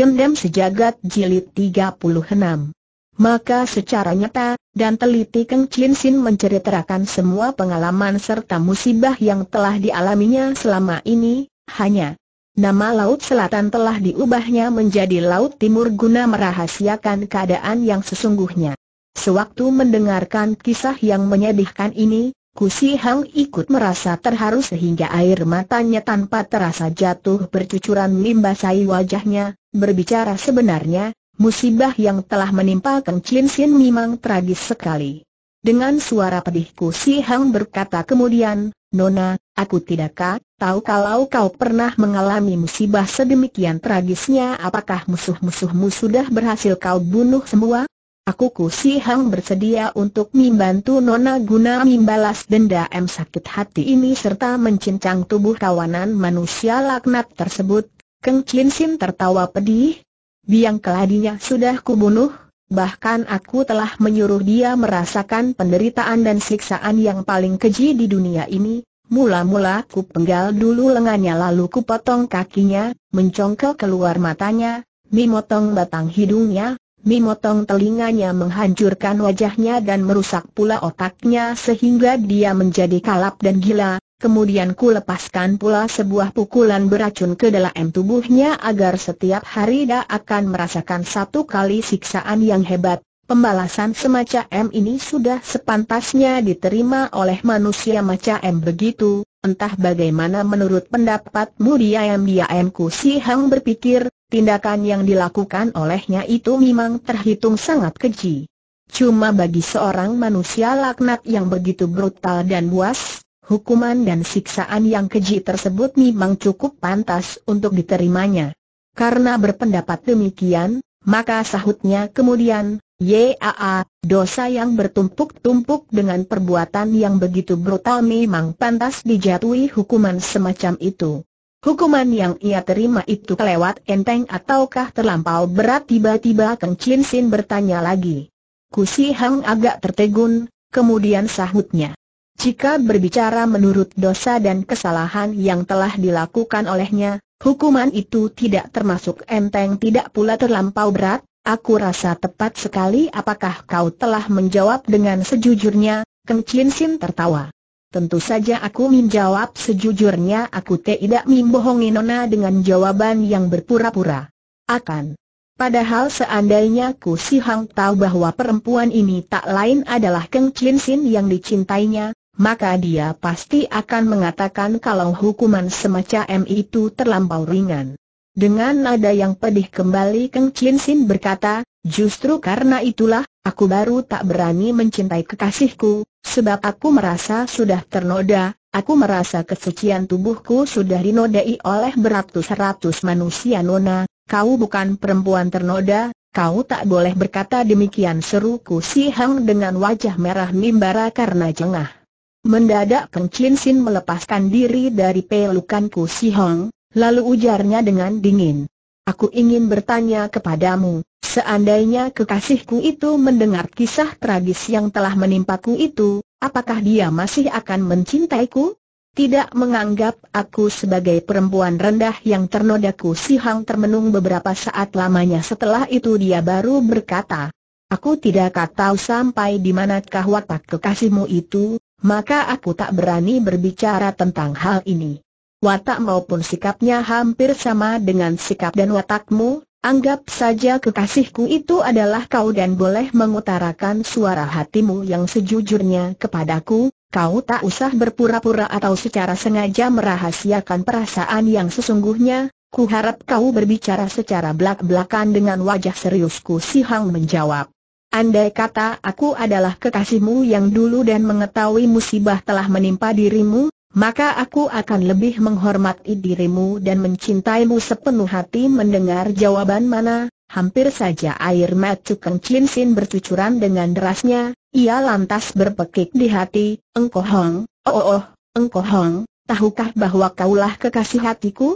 Dendam Sejagat Jilid 36 Maka secara nyata, dan teliti Keng Chin Sin menceritakan semua pengalaman serta musibah yang telah dialaminya selama ini, hanya Nama Laut Selatan telah diubahnya menjadi Laut Timur guna merahasiakan keadaan yang sesungguhnya. Sewaktu mendengarkan kisah yang menyedihkan ini, Kusi Hang ikut merasa terharu sehingga air matanya tanpa terasa jatuh bercucuran membasahi wajahnya, berbicara sebenarnya, musibah yang telah menimpa Kang Chin Sin memang tragis sekali. Dengan suara pedih Kusi Hang berkata kemudian, Nona, aku tidakkah tahu kalau kau pernah mengalami musibah sedemikian tragisnya apakah musuh-musuhmu sudah berhasil kau bunuh semua? Aku si Hang bersedia untuk membantu Nona guna membalas denda sakit hati ini serta mencincang tubuh kawanan manusia laknat tersebut. Keng Chin Sin tertawa pedih. Biang keladinya sudah kubunuh, bahkan aku telah menyuruh dia merasakan penderitaan dan siksaan yang paling keji di dunia ini. Mula-mula ku penggal dulu lengannya lalu ku potong kakinya, mencongkel keluar matanya, memotong batang hidungnya, Mimotong telinganya menghancurkan wajahnya dan merusak pula otaknya sehingga dia menjadi kalap dan gila, kemudian ku lepaskan pula sebuah pukulan beracun ke dalam tubuhnya agar setiap hari dia akan merasakan satu kali siksaan yang hebat. Pembalasan semacam ini sudah sepantasnya diterima oleh manusia macam begitu, Entah bagaimana menurut pendapatmu diam-diam Ku Si Hang berpikir, tindakan yang dilakukan olehnya itu memang terhitung sangat keji. Cuma bagi seorang manusia laknat yang begitu brutal dan buas, hukuman dan siksaan yang keji tersebut memang cukup pantas untuk diterimanya. Karena berpendapat demikian, maka sahutnya kemudian, Yaa, dosa yang bertumpuk-tumpuk dengan perbuatan yang begitu brutal memang pantas dijatuhi hukuman semacam itu. Hukuman yang ia terima itu kelewat enteng ataukah terlampau berat tiba-tiba Kang Chin Sin bertanya lagi. Kusi Hang agak tertegun, kemudian sahutnya. Jika berbicara menurut dosa dan kesalahan yang telah dilakukan olehnya, hukuman itu tidak termasuk enteng tidak pula terlampau berat, Aku rasa tepat sekali apakah kau telah menjawab dengan sejujurnya, Keng Chin Sin tertawa. Tentu saja aku menjawab sejujurnya aku tidak membohongi Nona dengan jawaban yang berpura-pura. Akan. Padahal seandainya Ku Si Hang tahu bahwa perempuan ini tak lain adalah Keng Chin Sin yang dicintainya, maka dia pasti akan mengatakan kalau hukuman semacam itu terlampau ringan. Dengan nada yang pedih kembali Keng Chin Sin berkata, justru karena itulah, aku baru tak berani mencintai kekasihku, sebab aku merasa sudah ternoda, aku merasa kesucian tubuhku sudah dinodai oleh beratus-ratus manusia nona, kau bukan perempuan ternoda, kau tak boleh berkata demikian seru ku Si Hang dengan wajah merah mimbara karena jengah. Mendadak Keng Chin Sin melepaskan diri dari pelukanku Si Hong, Lalu ujarnya dengan dingin. Aku ingin bertanya kepadamu, seandainya kekasihku itu mendengar kisah tragis yang telah menimpaku itu, apakah dia masih akan mencintaiku? Tidak menganggap aku sebagai perempuan rendah yang ternodaku si Hang termenung beberapa saat lamanya setelah itu dia baru berkata, Aku tidak tahu sampai di manakah watak kekasihmu itu, maka aku tak berani berbicara tentang hal ini watak maupun sikapnya hampir sama dengan sikap dan watakmu, Anggap saja kekasihku itu adalah kau dan boleh mengutarakan suara hatimu yang sejujurnya kepadaku, kau tak usah berpura-pura atau secara sengaja merahasiakan perasaan yang sesungguhnya, ku harap kau berbicara secara belak-belakan dengan wajah seriusku si Hang menjawab. Andai kata aku adalah kekasihmu yang dulu dan mengetahui musibah telah menimpa dirimu, maka aku akan lebih menghormati dirimu dan mencintaimu sepenuh hati mendengar jawaban mana, hampir saja air mata Kang Chin Sin bercucuran dengan derasnya, ia lantas berpekik di hati, Engkohong, oh oh, oh tahukah bahwa kaulah kekasih hatiku?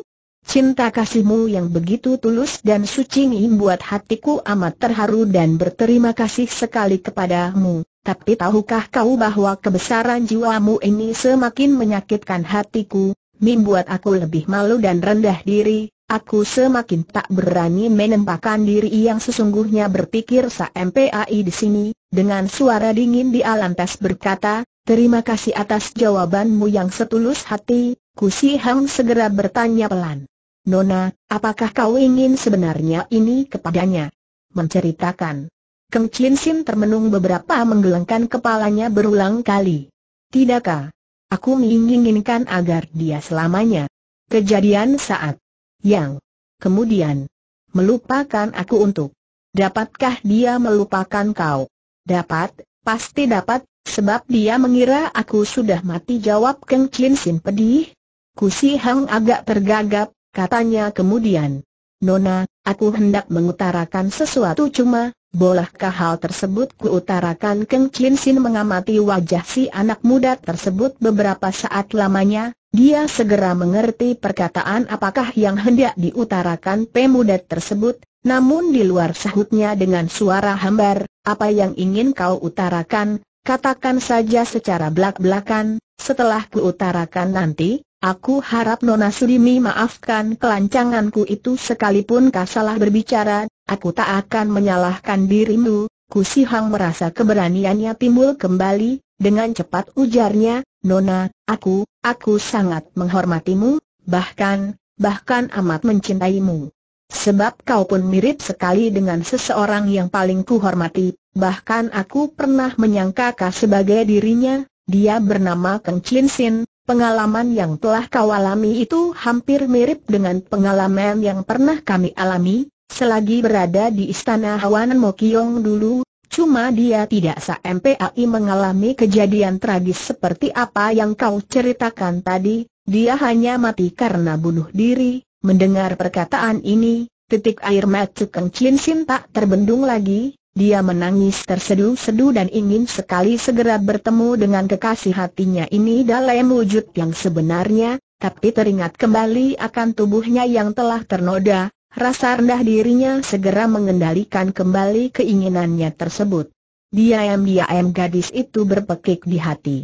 Cinta kasihmu yang begitu tulus dan suci buat hatiku amat terharu dan berterima kasih sekali kepadamu. Tapi tahukah kau bahwa kebesaran jiwamu ini semakin menyakitkan hatiku, membuat aku lebih malu dan rendah diri, aku semakin tak berani menempakan diri yang sesungguhnya berpikir MPAI di sini, dengan suara dingin di alam tes berkata, terima kasih atas jawabanmu yang setulus hati, Kusi Hang segera bertanya pelan. Nona, apakah kau ingin sebenarnya ini kepadanya? Menceritakan. Keng Chin Sin termenung beberapa menggelengkan kepalanya berulang kali. Tidakkah? Aku menginginkan agar dia selamanya. Kejadian saat yang kemudian melupakan aku untuk dapatkah dia melupakan kau? Dapat, pasti dapat, sebab dia mengira aku sudah mati jawab Keng Chin Sin pedih. Kusi Hang agak tergagap, Katanya kemudian, Nona, aku hendak mengutarakan sesuatu cuma, bolehkah hal tersebut kuutarakan Keng Chin Sin mengamati wajah si anak muda tersebut beberapa saat lamanya, dia segera mengerti perkataan apakah yang hendak diutarakan pemuda tersebut, namun di luar sahutnya dengan suara hambar, apa yang ingin kau utarakan, katakan saja secara belak-belakan, setelah kuutarakan nanti, Aku harap Nona Surimi maafkan kelancanganku itu sekalipun kau salah berbicara, aku tak akan menyalahkan dirimu. Kusihang merasa keberaniannya timbul kembali, dengan cepat ujarnya, Nona, aku, aku sangat menghormatimu, bahkan, bahkan amat mencintaimu. Sebab kau pun mirip sekali dengan seseorang yang paling kuhormati, bahkan aku pernah menyangka kau sebagai dirinya, dia bernama Keng Chin Sin, Pengalaman yang telah kau alami itu hampir mirip dengan pengalaman yang pernah kami alami, selagi berada di istana Hawanan Mokyong dulu, cuma dia tidak sampai mengalami kejadian tragis seperti apa yang kau ceritakan tadi, dia hanya mati karena bunuh diri, mendengar perkataan ini, titik air mata Keng Chin Sin tak terbendung lagi, dia menangis terseduh seduh dan ingin sekali segera bertemu dengan kekasih hatinya ini dalam wujud yang sebenarnya, tapi teringat kembali akan tubuhnya yang telah ternoda, rasa rendah dirinya segera mengendalikan kembali keinginannya tersebut. Dia Diam-diam gadis itu berpekik di hati.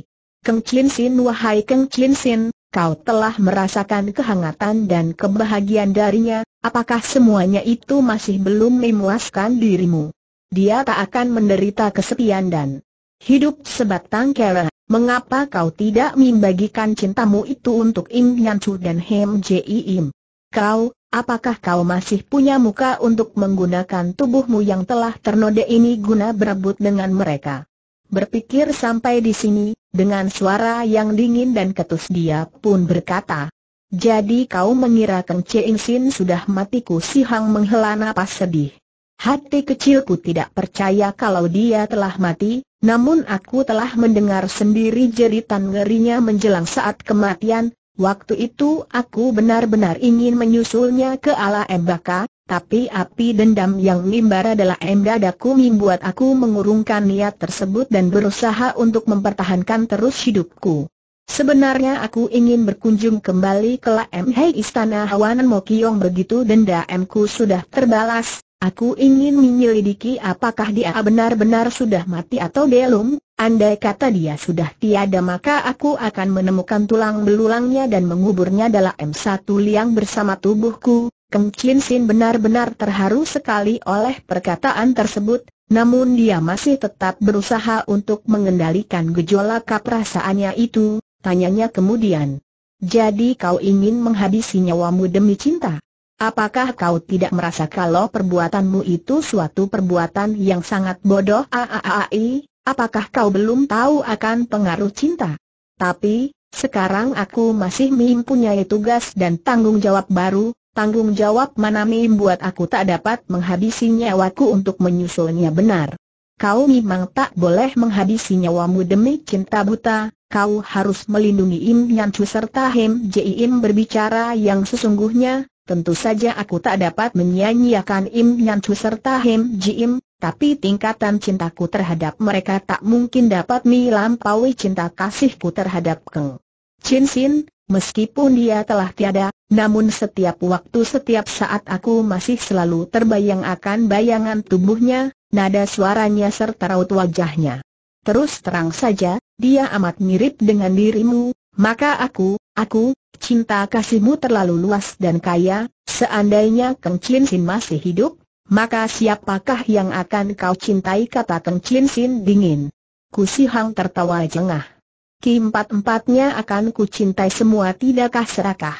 Keng Chin Sin wahai Keng Chin Sin, kau telah merasakan kehangatan dan kebahagiaan darinya, apakah semuanya itu masih belum memuaskan dirimu? dia tak akan menderita kesepian dan hidup sebatang kera. Mengapa kau tidak membagikan cintamu itu untuk Im Nyan Chu dan Hem Ji Im? Kau, apakah kau masih punya muka untuk menggunakan tubuhmu yang telah ternoda ini guna berebut dengan mereka? Berpikir sampai di sini, dengan suara yang dingin dan ketus dia pun berkata, Jadi kau mengira Keng Chee Sin sudah matiku si Hang menghela napas sedih. Hati kecilku tidak percaya kalau dia telah mati, namun aku telah mendengar sendiri jeritan ngerinya menjelang saat kematian, waktu itu aku benar-benar ingin menyusulnya ke ala Embaka, tapi api dendam yang mimbar adalah em membuat aku mengurungkan niat tersebut dan berusaha untuk mempertahankan terus hidupku. Sebenarnya aku ingin berkunjung kembali ke La M Hei Istana Hawanan Mokiong begitu denda dendamku sudah terbalas, Aku ingin menyelidiki apakah dia benar-benar sudah mati atau belum, andai kata dia sudah tiada maka aku akan menemukan tulang belulangnya dan menguburnya dalam M1 liang bersama tubuhku. Keng Chin Sin benar-benar terharu sekali oleh perkataan tersebut, namun dia masih tetap berusaha untuk mengendalikan gejolak perasaannya itu, tanyanya kemudian. Jadi kau ingin menghabisi nyawamu demi cinta? Apakah kau tidak merasa kalau perbuatanmu itu suatu perbuatan yang sangat bodoh? Aaai, apakah kau belum tahu akan pengaruh cinta? Tapi, sekarang aku masih mempunyai tugas dan tanggung jawab baru, tanggung jawab mana mim buat aku tak dapat menghabisi nyawaku untuk menyusulnya benar. Kau memang tak boleh menghabisi nyawamu demi cinta buta, kau harus melindungi Im Nyancu serta Him Jim berbicara yang sesungguhnya, Tentu saja aku tak dapat menyanyiakan Im Nyan Chu serta Him Ji Im, tapi tingkatan cintaku terhadap mereka tak mungkin dapat melampaui cinta kasihku terhadap Keng. Chin Sin, meskipun dia telah tiada, namun setiap waktu setiap saat aku masih selalu terbayang akan bayangan tubuhnya, nada suaranya serta raut wajahnya. Terus terang saja, dia amat mirip dengan dirimu, maka aku, Aku, cinta kasihmu terlalu luas dan kaya, seandainya Keng Chin Sin masih hidup, maka siapakah yang akan kau cintai kata Keng Chin Sin dingin. Kusi Hang tertawa jengah. Keempat-empatnya akan ku cintai semua tidakkah serakah.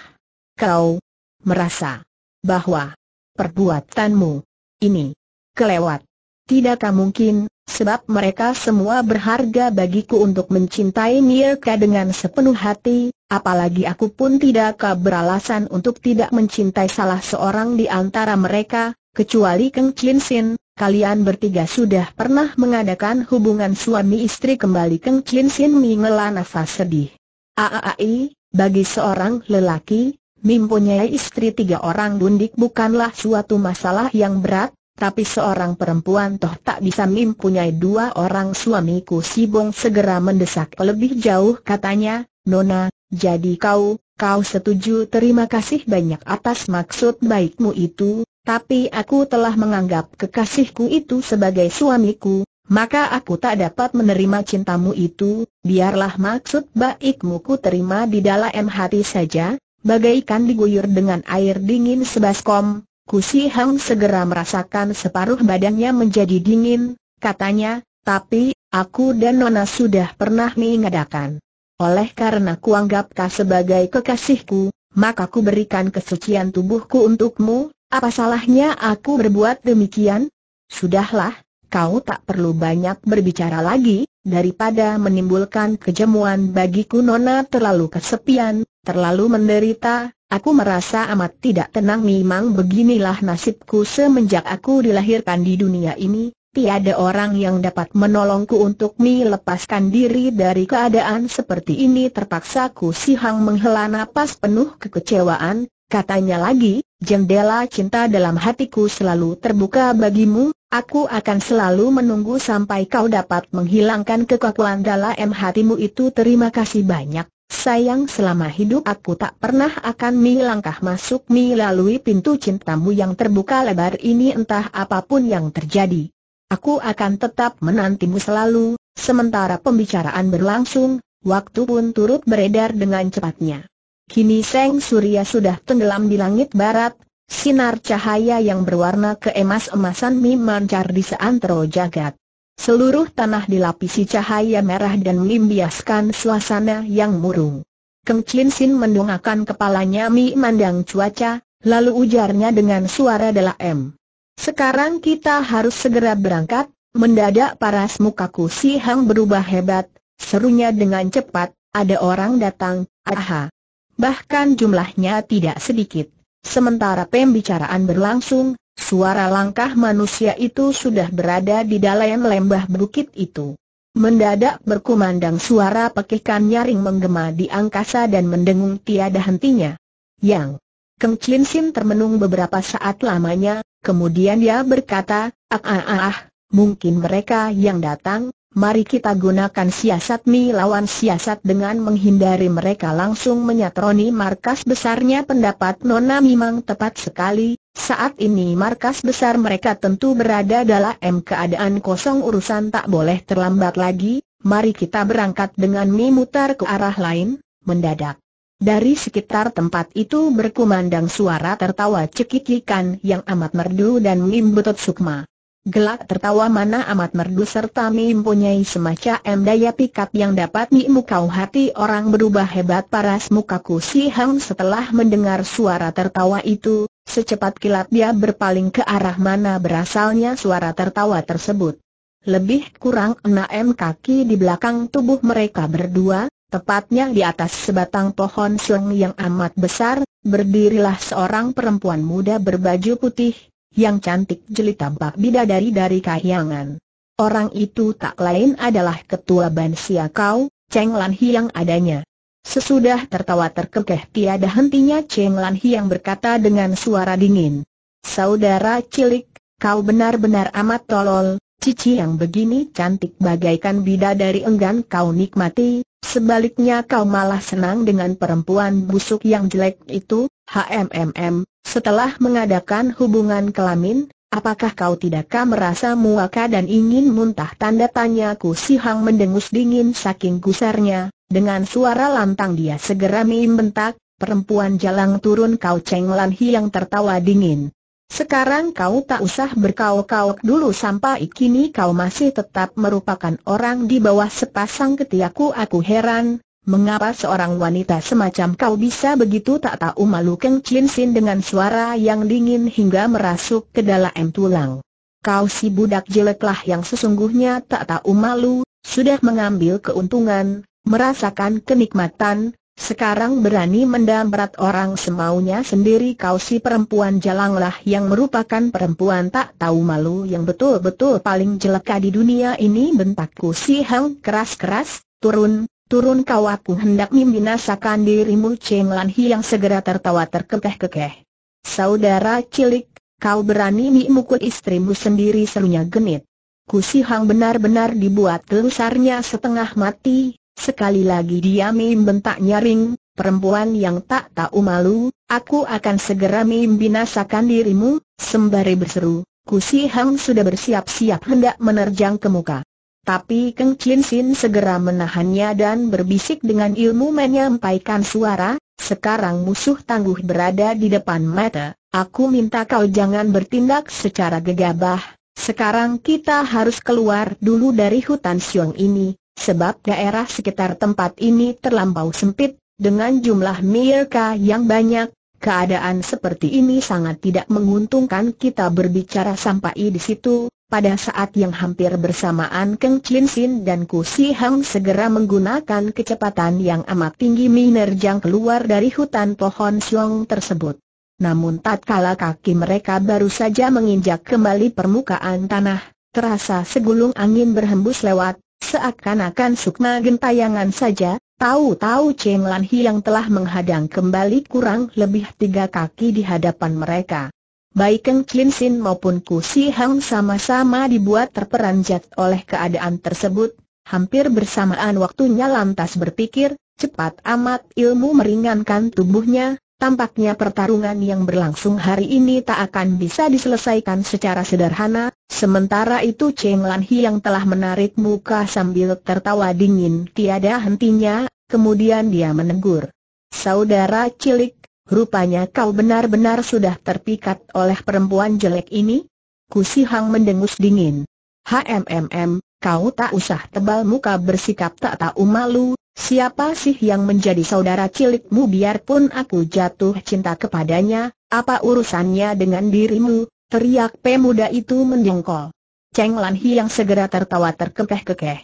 Kau merasa bahwa perbuatanmu ini kelewat. Tidakkah mungkin sebab mereka semua berharga bagiku untuk mencintai mereka dengan sepenuh hati, apalagi aku pun tidak keberalasan untuk tidak mencintai salah seorang di antara mereka, kecuali Keng Chin Sin. Kalian bertiga sudah pernah mengadakan hubungan suami istri kembali Keng Chin Sin mengela nafas sedih. Aai, bagi seorang lelaki, mempunyai istri tiga orang bundik bukanlah suatu masalah yang berat, tapi seorang perempuan toh tak bisa mempunyai dua orang suamiku si Bong segera mendesak lebih jauh katanya, Nona, jadi kau, kau setuju terima kasih banyak atas maksud baikmu itu, tapi aku telah menganggap kekasihku itu sebagai suamiku, maka aku tak dapat menerima cintamu itu, biarlah maksud baikmu ku terima di dalam hati saja, bagaikan diguyur dengan air dingin sebaskom, Kusi Hang segera merasakan separuh badannya menjadi dingin, katanya, tapi, aku dan Nona sudah pernah mengadakan. Oleh karena kuanggap kau sebagai kekasihku, maka ku berikan kesucian tubuhku untukmu, apa salahnya aku berbuat demikian? Sudahlah, kau tak perlu banyak berbicara lagi, daripada menimbulkan kejemuan bagiku Nona terlalu kesepian, terlalu menderita, Aku merasa amat tidak tenang memang beginilah nasibku semenjak aku dilahirkan di dunia ini, tiada orang yang dapat menolongku untuk melepaskan diri dari keadaan seperti ini terpaksa ku sihang menghela napas penuh kekecewaan, katanya lagi, jendela cinta dalam hatiku selalu terbuka bagimu, aku akan selalu menunggu sampai kau dapat menghilangkan kekakuan dalam hatimu itu terima kasih banyak. Sayang selama hidup aku tak pernah akan mi masuk melalui pintu cintamu yang terbuka lebar ini entah apapun yang terjadi. Aku akan tetap menantimu selalu, sementara pembicaraan berlangsung, waktu pun turut beredar dengan cepatnya. Kini Seng Surya sudah tenggelam di langit barat, sinar cahaya yang berwarna keemas-emasan memancar di seantero jagat. Seluruh tanah dilapisi cahaya merah dan membiaskan suasana yang murung. Keng Chin Sin mendongakkan kepalanya mi mandang cuaca, lalu ujarnya dengan suara dalam. Sekarang kita harus segera berangkat, mendadak paras mukaku si Hang berubah hebat, serunya dengan cepat, ada orang datang, aha. Bahkan jumlahnya tidak sedikit. Sementara pembicaraan berlangsung, suara langkah manusia itu sudah berada di dalam lembah bukit itu. Mendadak berkumandang suara pekikan nyaring menggema di angkasa dan mendengung tiada hentinya. Yang Keng Chin Sin termenung beberapa saat lamanya, kemudian dia berkata, ah, ah ah ah, mungkin mereka yang datang, mari kita gunakan siasat mi lawan siasat dengan menghindari mereka langsung menyatroni markas besarnya pendapat Nona memang tepat sekali, saat ini markas besar mereka tentu berada dalam keadaan kosong urusan tak boleh terlambat lagi, mari kita berangkat dengan memutar ke arah lain, mendadak. Dari sekitar tempat itu berkumandang suara tertawa cekikikan yang amat merdu dan mimbetot sukma. Gelak tertawa mana amat merdu serta mempunyai semacam daya pikat yang dapat memukau hati orang berubah hebat paras mukaku si Hang setelah mendengar suara tertawa itu, Secepat kilat dia berpaling ke arah mana berasalnya suara tertawa tersebut. Lebih kurang enam kaki di belakang tubuh mereka berdua, tepatnya di atas sebatang pohon seleng yang amat besar, berdirilah seorang perempuan muda berbaju putih, yang cantik jeli tampak bidadari dari kahyangan. Orang itu tak lain adalah ketua bansia kau, Cheng Lan Hiang adanya. Sesudah tertawa terkekeh tiada hentinya Cheng Lan yang berkata dengan suara dingin. Saudara cilik, kau benar-benar amat tolol, cici yang begini cantik bagaikan bidadari enggan kau nikmati, sebaliknya kau malah senang dengan perempuan busuk yang jelek itu, HMMM, setelah mengadakan hubungan kelamin, apakah kau tidakkah merasa muaka dan ingin muntah? Tanda tanyaku si Hang mendengus dingin saking gusarnya, dengan suara lantang dia segera membentak, perempuan jalang turun kau Cheng Lan Hi yang tertawa dingin. Sekarang kau tak usah berkau-kau dulu sampai kini kau masih tetap merupakan orang di bawah sepasang ketiaku aku heran, mengapa seorang wanita semacam kau bisa begitu tak tahu malu Keng Chin Sin dengan suara yang dingin hingga merasuk ke dalam tulang. Kau si budak jeleklah yang sesungguhnya tak tahu malu, sudah mengambil keuntungan, Merasakan kenikmatan, sekarang berani mendamrat orang semaunya sendiri kau si perempuan jalanglah yang merupakan perempuan tak tahu malu yang betul-betul paling jeleka di dunia ini bentakku si Hang keras-keras, turun, turun kau aku hendak membinasakan dirimu Cheng Lan Hi yang segera tertawa terkekeh-kekeh. Saudara cilik, kau berani mukul istrimu sendiri serunya genit. Kusihang Hang benar-benar dibuat gelusarnya setengah mati, Sekali lagi dia mim bentak nyaring, perempuan yang tak tahu malu, aku akan segera binasakan dirimu, sembari berseru. Kusi Hang sudah bersiap-siap hendak menerjang ke muka. Tapi Keng Chin Sin segera menahannya dan berbisik dengan ilmu menyampaikan suara, sekarang musuh tangguh berada di depan mata, aku minta kau jangan bertindak secara gegabah, sekarang kita harus keluar dulu dari hutan siung ini, sebab daerah sekitar tempat ini terlampau sempit, dengan jumlah Mirka yang banyak, keadaan seperti ini sangat tidak menguntungkan kita berbicara sampai di situ, pada saat yang hampir bersamaan Keng Chin Sin dan Ku Si Hang segera menggunakan kecepatan yang amat tinggi minerjang keluar dari hutan pohon siong tersebut. Namun tatkala kaki mereka baru saja menginjak kembali permukaan tanah, terasa segulung angin berhembus lewat, seakan-akan sukma gentayangan saja, tahu-tahu Cheng Lan yang telah menghadang kembali kurang lebih tiga kaki di hadapan mereka. Baik Keng Chin Sin maupun Ku Si Hang sama-sama dibuat terperanjat oleh keadaan tersebut, hampir bersamaan waktunya lantas berpikir, cepat amat ilmu meringankan tubuhnya, Tampaknya pertarungan yang berlangsung hari ini tak akan bisa diselesaikan secara sederhana, sementara itu Cheng Lan Hi yang telah menarik muka sambil tertawa dingin tiada hentinya, kemudian dia menegur. Saudara cilik, rupanya kau benar-benar sudah terpikat oleh perempuan jelek ini? Kusi Hang mendengus dingin. HMMM, kau tak usah tebal muka bersikap tak tahu malu, Siapa sih yang menjadi saudara cilikmu biarpun aku jatuh cinta kepadanya, apa urusannya dengan dirimu? Teriak pemuda itu mendengkol. Cheng Lan Hi yang segera tertawa terkekeh-kekeh.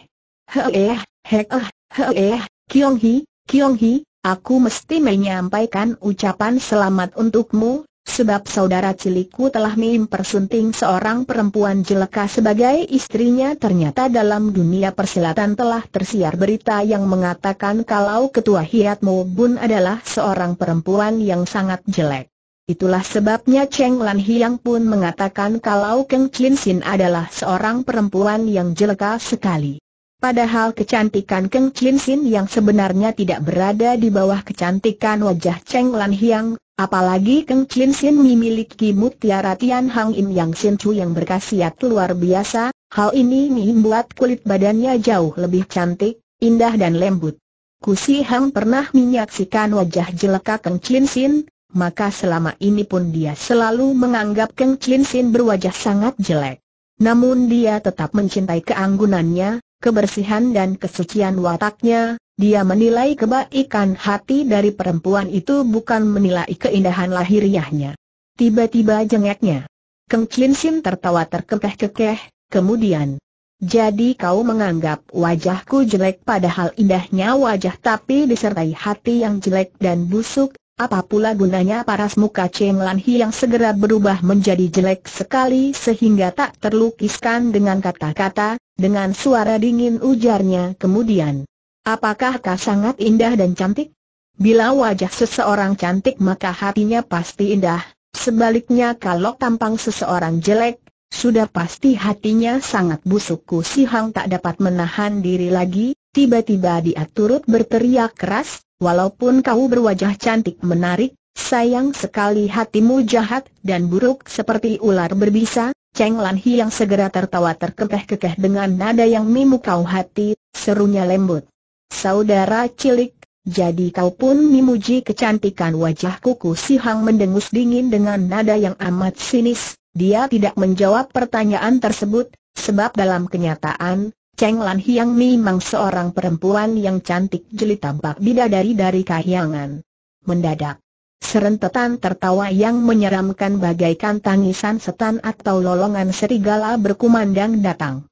Heeh, heeh, heeh, Kiong Hi, Kiong Hi, aku mesti menyampaikan ucapan selamat untukmu, Sebab saudara ciliku telah mempersunting seorang perempuan jeleka sebagai istrinya ternyata dalam dunia persilatan telah tersiar berita yang mengatakan kalau ketua Hiat Mo Bun adalah seorang perempuan yang sangat jelek. Itulah sebabnya Cheng Lan Hiang pun mengatakan kalau Keng Chin Sin adalah seorang perempuan yang jeleka sekali. Padahal kecantikan Keng Chin Sin yang sebenarnya tidak berada di bawah kecantikan wajah Cheng Lan Hiang, Apalagi Keng Chin Sin memiliki mutiara Tian Hang Im Yang Sin Chu yang berkhasiat luar biasa, hal ini membuat kulit badannya jauh lebih cantik, indah dan lembut. Kusi Hang pernah menyaksikan wajah jeleka Keng Chin Sin, maka selama ini pun dia selalu menganggap Keng Chin Sin berwajah sangat jelek. Namun dia tetap mencintai keanggunannya, kebersihan dan kesucian wataknya, dia menilai kebaikan hati dari perempuan itu bukan menilai keindahan lahiriahnya. Tiba-tiba jengeknya. Keng Chin Sin tertawa terkekeh-kekeh, kemudian. Jadi kau menganggap wajahku jelek padahal indahnya wajah tapi disertai hati yang jelek dan busuk, apa pula gunanya paras muka Cheng Lan Hi yang segera berubah menjadi jelek sekali sehingga tak terlukiskan dengan kata-kata, dengan suara dingin ujarnya kemudian. Apakah kau sangat indah dan cantik? Bila wajah seseorang cantik maka hatinya pasti indah, sebaliknya kalau tampang seseorang jelek, sudah pasti hatinya sangat busuk Ku Si Hang tak dapat menahan diri lagi, tiba-tiba dia turut berteriak keras, walaupun kau berwajah cantik menarik, sayang sekali hatimu jahat dan buruk seperti ular berbisa, Cheng Lan Hi yang segera tertawa terkekeh-kekeh dengan nada yang memukau hati, serunya lembut. Saudara cilik, jadi kau pun memuji kecantikan wajah kuku si Hang mendengus dingin dengan nada yang amat sinis, dia tidak menjawab pertanyaan tersebut, sebab dalam kenyataan, Cheng Lan Hiang memang seorang perempuan yang cantik jeli tampak bidadari dari kahyangan. Mendadak, Serentetan tertawa yang menyeramkan bagaikan tangisan setan atau lolongan serigala berkumandang datang.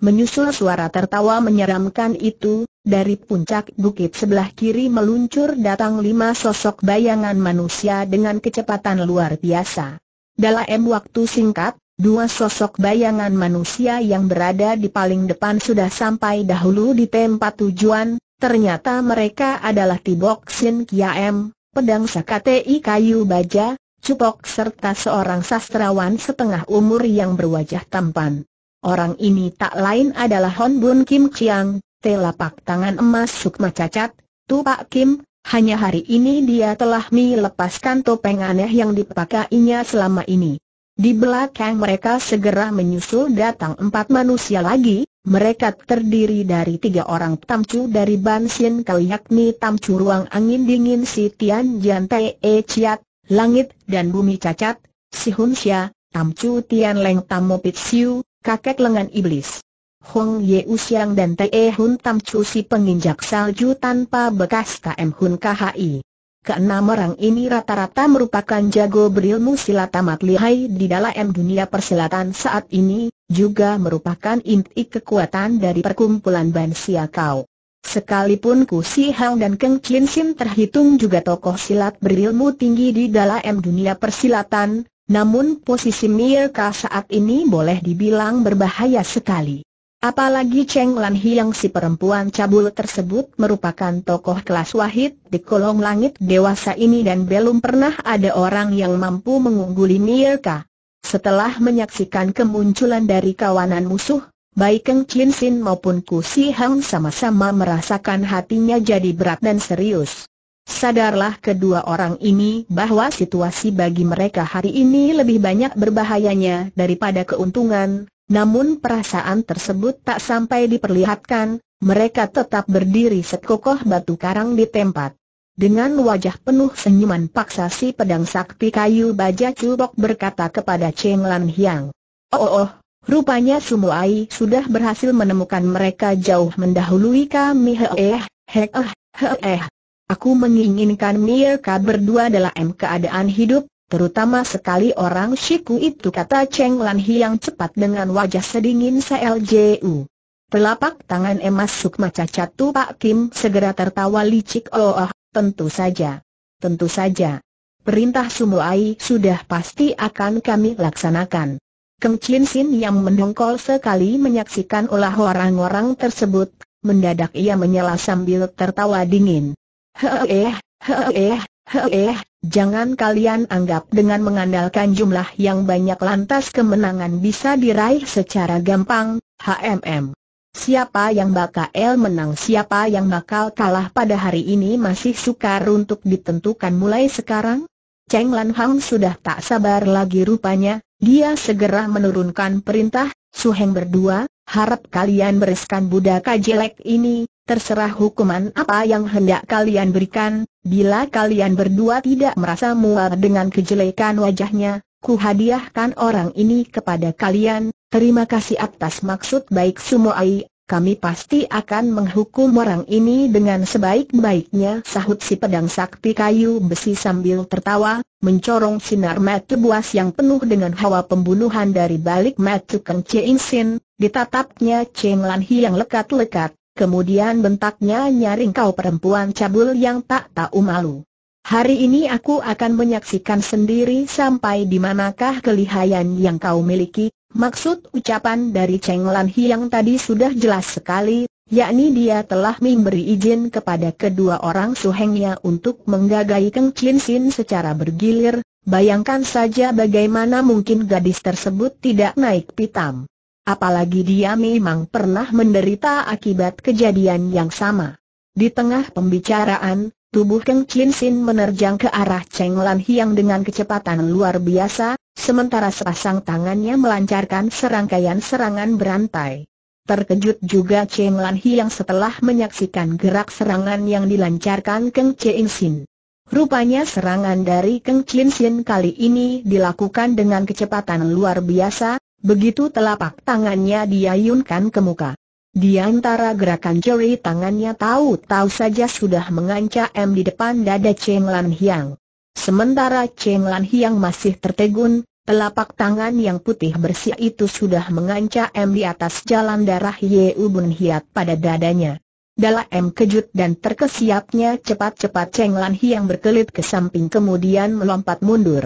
Menyusul suara tertawa menyeramkan itu, dari puncak bukit sebelah kiri meluncur datang lima sosok bayangan manusia dengan kecepatan luar biasa. Dalam waktu singkat, dua sosok bayangan manusia yang berada di paling depan sudah sampai dahulu di tempat tujuan, ternyata mereka adalah Tibok Sin Kiam, pedang sakatei kayu baja, cupok serta seorang sastrawan setengah umur yang berwajah tampan. Orang ini tak lain adalah Hon Bun Kim Chiang, telapak tangan emas Sukma cacat, Pak Kim, hanya hari ini dia telah melepaskan topeng aneh yang dipakainya selama ini. Di belakang mereka segera menyusul datang empat manusia lagi, mereka terdiri dari tiga orang tamcu dari Bansin Kali yakni tamcu ruang angin dingin si Tian Jian E Chiat, langit dan bumi cacat, si Hun Xia, tamcu Tian Leng Tamo Siu, kakek lengan iblis. Hong Ye Usiang dan Te e Hun Tam Chu si penginjak salju tanpa bekas KM Hun KHI. Keenam orang ini rata-rata merupakan jago berilmu silat amat lihai di dalam dunia persilatan saat ini, juga merupakan inti kekuatan dari perkumpulan Ban Sia Kau. Sekalipun Ku Si Hang dan Keng Chin Sin terhitung juga tokoh silat berilmu tinggi di dalam dunia persilatan, namun posisi mereka saat ini boleh dibilang berbahaya sekali. Apalagi Cheng Lan Hiang si perempuan cabul tersebut merupakan tokoh kelas wahid di kolong langit dewasa ini dan belum pernah ada orang yang mampu mengungguli Mirka. Setelah menyaksikan kemunculan dari kawanan musuh, baik Keng Chin Sin maupun Ku Si Hang sama-sama merasakan hatinya jadi berat dan serius. Sadarlah kedua orang ini bahwa situasi bagi mereka hari ini lebih banyak berbahayanya daripada keuntungan, namun perasaan tersebut tak sampai diperlihatkan, mereka tetap berdiri sekokoh batu karang di tempat. Dengan wajah penuh senyuman paksa si pedang sakti kayu baja cubok berkata kepada Cheng Lan Hiang. Oh, oh, oh rupanya Ai sudah berhasil menemukan mereka jauh mendahului kami heh, heh, eh, heh. Eh. Aku menginginkan mereka berdua dalam keadaan hidup, Terutama sekali orang Shiku itu kata Cheng Lan Hiang cepat dengan wajah sedingin CLJU. Pelapak tangan emas Sukma cacat tu Pak Kim segera tertawa licik oh, oh tentu saja. Tentu saja. Perintah Sumuai sudah pasti akan kami laksanakan. Keng Chin Sin yang mendongkol sekali menyaksikan ulah orang-orang tersebut, mendadak ia menyela sambil tertawa dingin. Heeh, heeh, heeh, Jangan kalian anggap dengan mengandalkan jumlah yang banyak lantas kemenangan bisa diraih secara gampang, HMM. Siapa yang bakal menang siapa yang bakal kalah pada hari ini masih sukar untuk ditentukan mulai sekarang? Cheng Lan Hang sudah tak sabar lagi rupanya, dia segera menurunkan perintah, Su Heng berdua, harap kalian bereskan budak jelek ini, terserah hukuman apa yang hendak kalian berikan, bila kalian berdua tidak merasa mual dengan kejelekan wajahnya, ku hadiahkan orang ini kepada kalian, terima kasih atas maksud baik semua ai. kami pasti akan menghukum orang ini dengan sebaik-baiknya sahut si pedang sakti kayu besi sambil tertawa, mencorong sinar mata buas yang penuh dengan hawa pembunuhan dari balik mata Keng Chien Sin, ditatapnya Cheng Lan yang lekat-lekat. Kemudian bentaknya nyaring kau perempuan cabul yang tak tahu malu. Hari ini aku akan menyaksikan sendiri sampai di manakah kelihayan yang kau miliki. Maksud ucapan dari Cheng Lan yang tadi sudah jelas sekali, yakni dia telah memberi izin kepada kedua orang suhengnya untuk menggagai Keng Chin Sin secara bergilir. Bayangkan saja bagaimana mungkin gadis tersebut tidak naik pitam. Apalagi dia memang pernah menderita akibat kejadian yang sama. Di tengah pembicaraan, tubuh Keng Chin Sin menerjang ke arah Cheng Lan Hiang dengan kecepatan luar biasa, sementara sepasang tangannya melancarkan serangkaian serangan berantai. Terkejut juga Cheng Lan Hiang setelah menyaksikan gerak serangan yang dilancarkan Keng Chin Sin. Rupanya serangan dari Keng Chin Sin kali ini dilakukan dengan kecepatan luar biasa, Begitu telapak tangannya diayunkan ke muka. Di antara gerakan jari tangannya tahu-tahu saja sudah mengancam di depan dada Cheng Lan Hiang. Sementara Cheng Lan Hiang masih tertegun, telapak tangan yang putih bersih itu sudah mengancam di atas jalan darah Ye Ubun Hiat pada dadanya. Dalam M kejut dan terkesiapnya cepat-cepat Cheng Lan Hiang berkelit ke samping kemudian melompat mundur.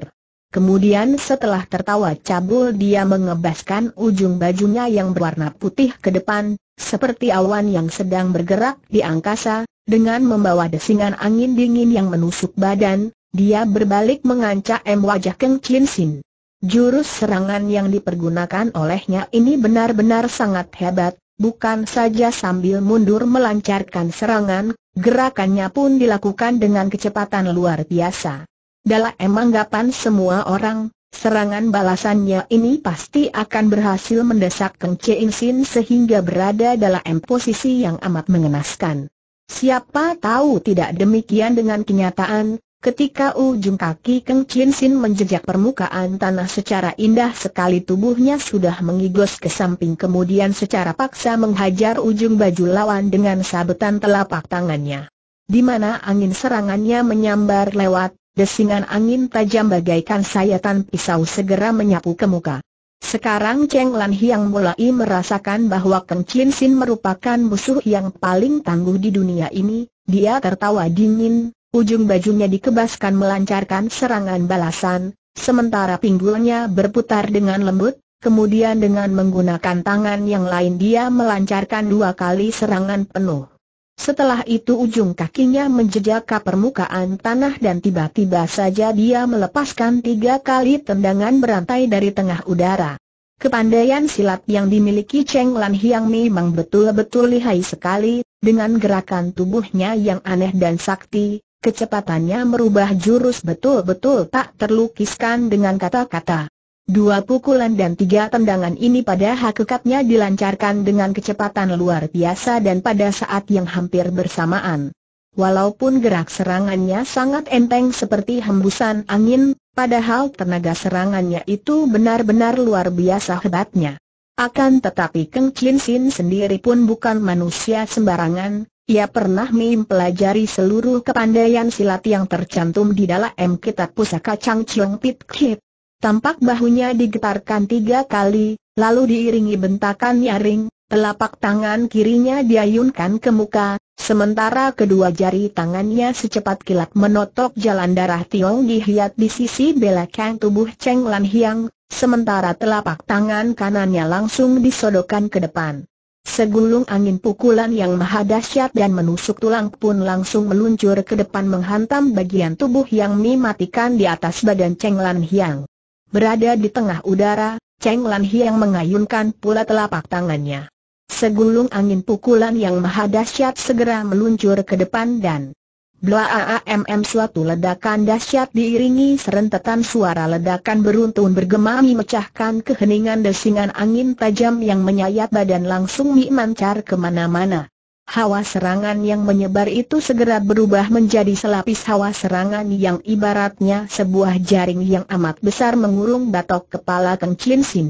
Kemudian setelah tertawa cabul dia mengebaskan ujung bajunya yang berwarna putih ke depan, seperti awan yang sedang bergerak di angkasa, dengan membawa desingan angin dingin yang menusuk badan, dia berbalik mengancam wajah Keng Chin Sin. Jurus serangan yang dipergunakan olehnya ini benar-benar sangat hebat, bukan saja sambil mundur melancarkan serangan, gerakannya pun dilakukan dengan kecepatan luar biasa. Dalam emanggapan semua orang, serangan balasannya ini pasti akan berhasil mendesak Keng In Sin sehingga berada dalam posisi yang amat mengenaskan. Siapa tahu tidak demikian dengan kenyataan, ketika ujung kaki Keng In Sin menjejak permukaan tanah secara indah sekali tubuhnya sudah mengigos ke samping kemudian secara paksa menghajar ujung baju lawan dengan sabetan telapak tangannya. Di mana angin serangannya menyambar lewat, Desingan angin tajam bagaikan sayatan pisau segera menyapu ke muka. Sekarang Cheng Lan Hiang mulai merasakan bahwa Keng Chin Sin merupakan musuh yang paling tangguh di dunia ini, dia tertawa dingin, ujung bajunya dikebaskan melancarkan serangan balasan, sementara pinggulnya berputar dengan lembut, kemudian dengan menggunakan tangan yang lain dia melancarkan dua kali serangan penuh. Setelah itu ujung kakinya menjejak ke permukaan tanah dan tiba-tiba saja dia melepaskan tiga kali tendangan berantai dari tengah udara. Kepandaian silat yang dimiliki Cheng Lan Hiang memang betul-betul lihai sekali, dengan gerakan tubuhnya yang aneh dan sakti, kecepatannya merubah jurus betul-betul tak terlukiskan dengan kata-kata. Dua pukulan dan tiga tendangan ini pada hakikatnya dilancarkan dengan kecepatan luar biasa dan pada saat yang hampir bersamaan. Walaupun gerak serangannya sangat enteng seperti hembusan angin, padahal tenaga serangannya itu benar-benar luar biasa hebatnya. Akan tetapi Keng Chin Sin sendiri pun bukan manusia sembarangan, ia pernah mempelajari seluruh kepandaian silat yang tercantum di dalam kitab pusaka Chang Chiong Pit Kip. Tampak bahunya digetarkan tiga kali, lalu diiringi bentakan nyaring, telapak tangan kirinya diayunkan ke muka, sementara kedua jari tangannya secepat kilat menotok jalan darah Tiong dihias di sisi belakang tubuh Cheng Lan Hiang, sementara telapak tangan kanannya langsung disodokkan ke depan. Segulung angin pukulan yang maha dahsyat dan menusuk tulang pun langsung meluncur ke depan menghantam bagian tubuh yang mematikan di atas badan Cheng Lan Hiang. Berada di tengah udara, Cheng Lan Hiang mengayunkan pula telapak tangannya. Segulung angin pukulan yang maha dahsyat segera meluncur ke depan dan M suatu ledakan dahsyat diiringi serentetan suara ledakan beruntun bergema mecahkan keheningan desingan angin tajam yang menyayat badan langsung memancar kemana-mana. Hawa serangan yang menyebar itu segera berubah menjadi selapis hawa serangan yang ibaratnya sebuah jaring yang amat besar mengurung batok kepala Keng Chin Sin.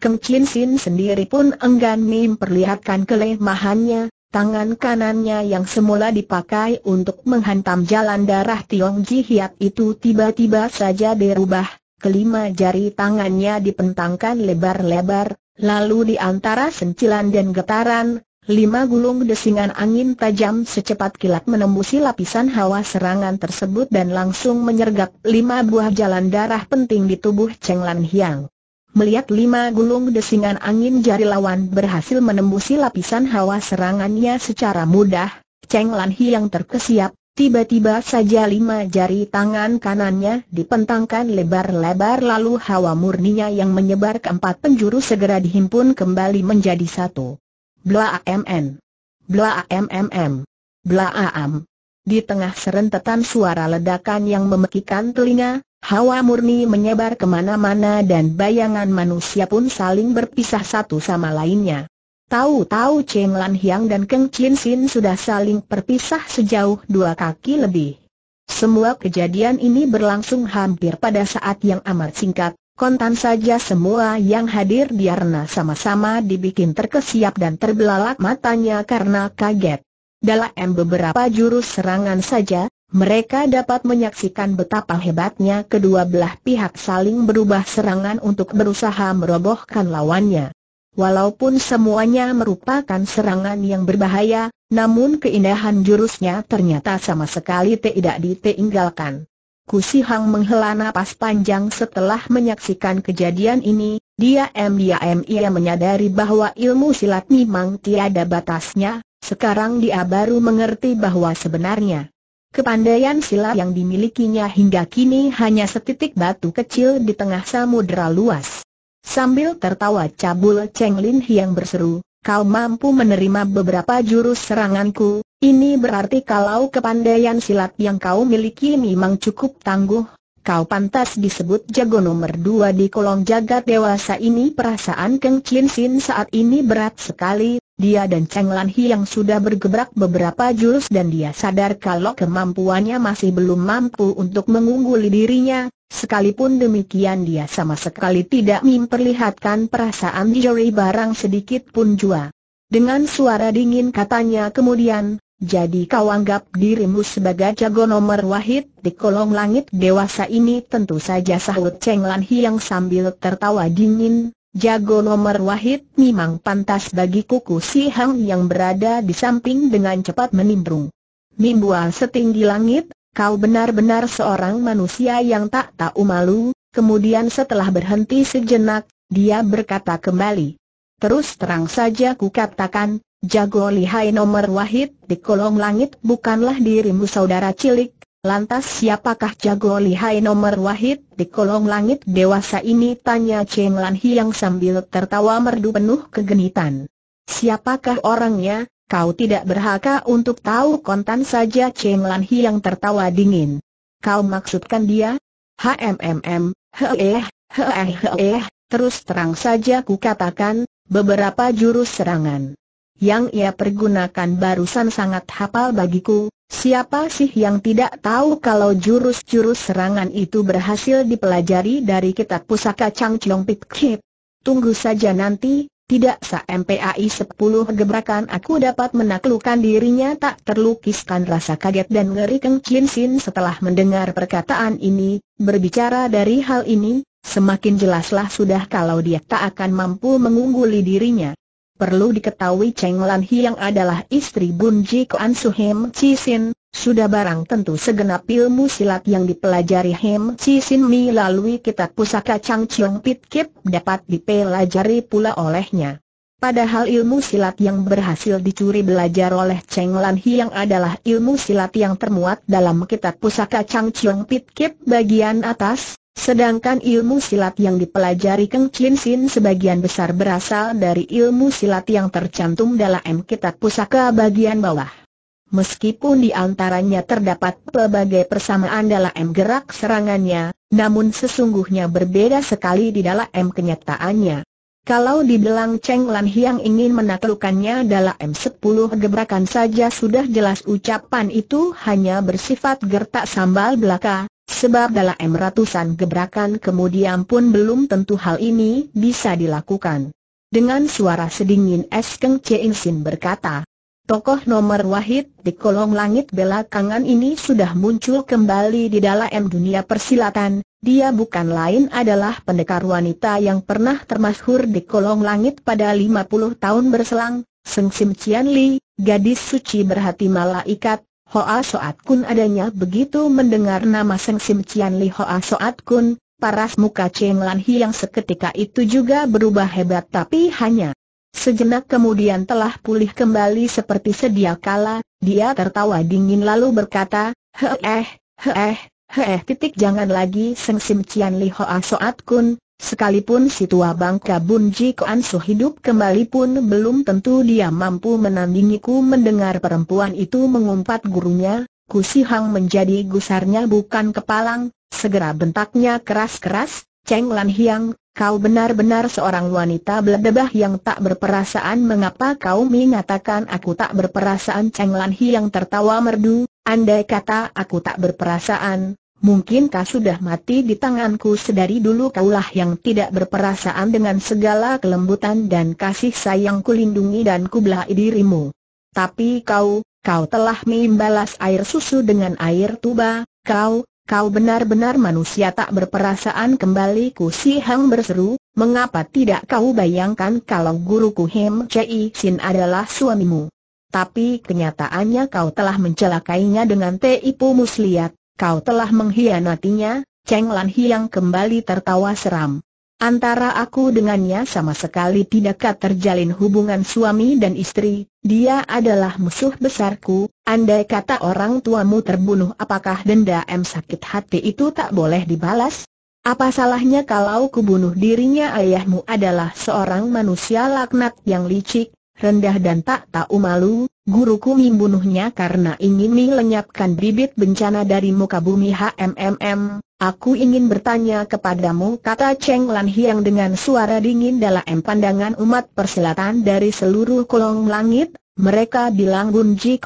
Keng Chin Sin sendiri pun enggan memperlihatkan kelemahannya, tangan kanannya yang semula dipakai untuk menghantam jalan darah Tiong Ji Hiat itu tiba-tiba saja dirubah, kelima jari tangannya dipentangkan lebar-lebar, lalu di antara sencilan dan getaran, Lima gulung desingan angin tajam secepat kilat menembusi lapisan hawa serangan tersebut dan langsung menyergap lima buah jalan darah penting di tubuh Cheng Lan Hiang. Melihat lima gulung desingan angin jari lawan berhasil menembusi lapisan hawa serangannya secara mudah, Cheng Lan Hiang terkesiap, tiba-tiba saja lima jari tangan kanannya dipentangkan lebar-lebar lalu hawa murninya yang menyebar ke empat penjuru segera dihimpun kembali menjadi satu ammm, blah am. Di tengah serentetan suara ledakan yang memekikan telinga, hawa murni menyebar kemana-mana dan bayangan manusia pun saling berpisah satu sama lainnya. Tahu-tahu Cheng Lan Hiang dan Keng Chin Sin sudah saling berpisah sejauh dua kaki lebih. Semua kejadian ini berlangsung hampir pada saat yang amat singkat, Kontan saja semua yang hadir di arena sama-sama dibikin terkesiap dan terbelalak matanya karena kaget. Dalam beberapa jurus serangan saja, mereka dapat menyaksikan betapa hebatnya kedua belah pihak saling berubah serangan untuk berusaha merobohkan lawannya. Walaupun semuanya merupakan serangan yang berbahaya, namun keindahan jurusnya ternyata sama sekali tidak ditinggalkan. Kusi Hang menghela nafas panjang setelah menyaksikan kejadian ini, dia dia diam ia menyadari bahwa ilmu silat memang tiada batasnya, sekarang dia baru mengerti bahwa sebenarnya kepandaian silat yang dimilikinya hingga kini hanya setitik batu kecil di tengah samudera luas. Sambil tertawa cabul Cheng Lin yang berseru, kau mampu menerima beberapa jurus seranganku, ini berarti kalau kepandaian silat yang kau miliki memang cukup tangguh, kau pantas disebut jago nomor dua di kolong jagat dewasa ini perasaan Keng Chin Sin saat ini berat sekali, dia dan Cheng Lan Hi yang sudah bergebrak beberapa jurus dan dia sadar kalau kemampuannya masih belum mampu untuk mengungguli dirinya, sekalipun demikian dia sama sekali tidak memperlihatkan perasaan Jory barang sedikit pun jua. Dengan suara dingin katanya kemudian, jadi kau anggap dirimu sebagai jago nomor wahid di kolong langit dewasa ini tentu saja sahut Cheng Lan Hi yang sambil tertawa dingin, Jago nomor wahid memang pantas bagi kuku si Hang yang berada di samping dengan cepat menimbrung. Mimbua setinggi langit, kau benar-benar seorang manusia yang tak tahu malu, kemudian setelah berhenti sejenak, dia berkata kembali. Terus terang saja ku katakan, jago lihai nomor wahid di kolong langit bukanlah dirimu saudara cilik, Lantas siapakah jago lihai nomor wahid di kolong langit dewasa ini? Tanya Cheng Lan yang sambil tertawa merdu penuh kegenitan. Siapakah orangnya? Kau tidak berhak untuk tahu kontan saja Cheng Lan yang tertawa dingin. Kau maksudkan dia? HMMM, heeh, heeh, heeh, terus terang saja ku katakan, beberapa jurus serangan yang ia pergunakan barusan sangat hafal bagiku, siapa sih yang tidak tahu kalau jurus-jurus serangan itu berhasil dipelajari dari kitab pusaka Chang Chiong Pit Kip? Tunggu saja nanti, tidak sampai 10 gebrakan aku dapat menaklukkan dirinya tak terlukiskan rasa kaget dan ngeri Keng Chin Sin setelah mendengar perkataan ini, berbicara dari hal ini, semakin jelaslah sudah kalau dia tak akan mampu mengungguli dirinya. Perlu diketahui Cheng Lan Hiang adalah istri Bun Ji Kuan Su Hem Chi Sin, sudah barang tentu segenap ilmu silat yang dipelajari Hem Chi Sin Mi kitab pusaka Chang Chiong Pit Kip dapat dipelajari pula olehnya. Padahal ilmu silat yang berhasil dicuri belajar oleh Cheng Lan Hiang adalah ilmu silat yang termuat dalam kitab pusaka Chang Chiong Pit Kip bagian atas, Sedangkan ilmu silat yang dipelajari Keng Chin Sin sebagian besar berasal dari ilmu silat yang tercantum dalam kitab pusaka bagian bawah. Meskipun di antaranya terdapat pelbagai persamaan dalam gerak serangannya, namun sesungguhnya berbeda sekali di dalam kenyataannya. Kalau dibilang Cheng Lan Hiang ingin menaklukkannya dalam 10 gebrakan saja sudah jelas ucapan itu hanya bersifat gertak sambal belaka, Sebab dalam ratusan gebrakan kemudian pun belum tentu hal ini bisa dilakukan. Dengan suara sedingin es Keng Cheng Sin berkata, Tokoh nomor wahid di kolong langit belakangan ini sudah muncul kembali di dalam dunia persilatan, dia bukan lain adalah pendekar wanita yang pernah termasyhur di kolong langit pada 50 tahun berselang, Seng Sim Cian Li, gadis suci berhati malaikat, Hoa Soat Kun adanya begitu mendengar nama Seng Sim Cian Li Hoa Soat Kun, paras muka Cheng Lan Hi yang seketika itu juga berubah hebat tapi hanya sejenak kemudian telah pulih kembali seperti sedia kala, dia tertawa dingin lalu berkata, Heeh, heeh, heeh titik jangan lagi Seng Sim Cian Li Hoa Soat Kun, Sekalipun si tua bangka Bun Ji Kuan Su hidup kembali pun belum tentu dia mampu menandingiku mendengar perempuan itu mengumpat gurunya, Si Hang menjadi gusarnya bukan kepalang, segera bentaknya keras-keras, Cheng Lan Hiang, kau benar-benar seorang wanita beledebah yang tak berperasaan mengapa kau mengatakan aku tak berperasaan Cheng Lan Hiang tertawa merdu, andai kata aku tak berperasaan, Mungkinkah sudah mati di tanganku sedari dulu kaulah yang tidak berperasaan dengan segala kelembutan dan kasih sayangku lindungi dan kubelai dirimu. Tapi kau, kau telah membalas air susu dengan air tuba, kau, kau benar-benar manusia tak berperasaan kembali ku si Hang berseru, mengapa tidak kau bayangkan kalau guruku Hem Cai Sin adalah suamimu. Tapi kenyataannya kau telah mencelakainya dengan Teipu Musliat. Kau telah mengkhianatinya, Cheng Lan Hiang kembali tertawa seram. Antara aku dengannya sama sekali tidak terjalin hubungan suami dan istri, dia adalah musuh besarku, andai kata orang tuamu terbunuh apakah denda m sakit hati itu tak boleh dibalas? Apa salahnya kalau kubunuh dirinya ayahmu adalah seorang manusia laknat yang licik, rendah dan tak tahu malu, guruku membunuhnya karena ingin melenyapkan bibit bencana dari muka bumi HMMM. Aku ingin bertanya kepadamu kata Cheng Lan Hiang dengan suara dingin dalam pandangan umat perselatan dari seluruh kolong langit, mereka bilang Bun Ji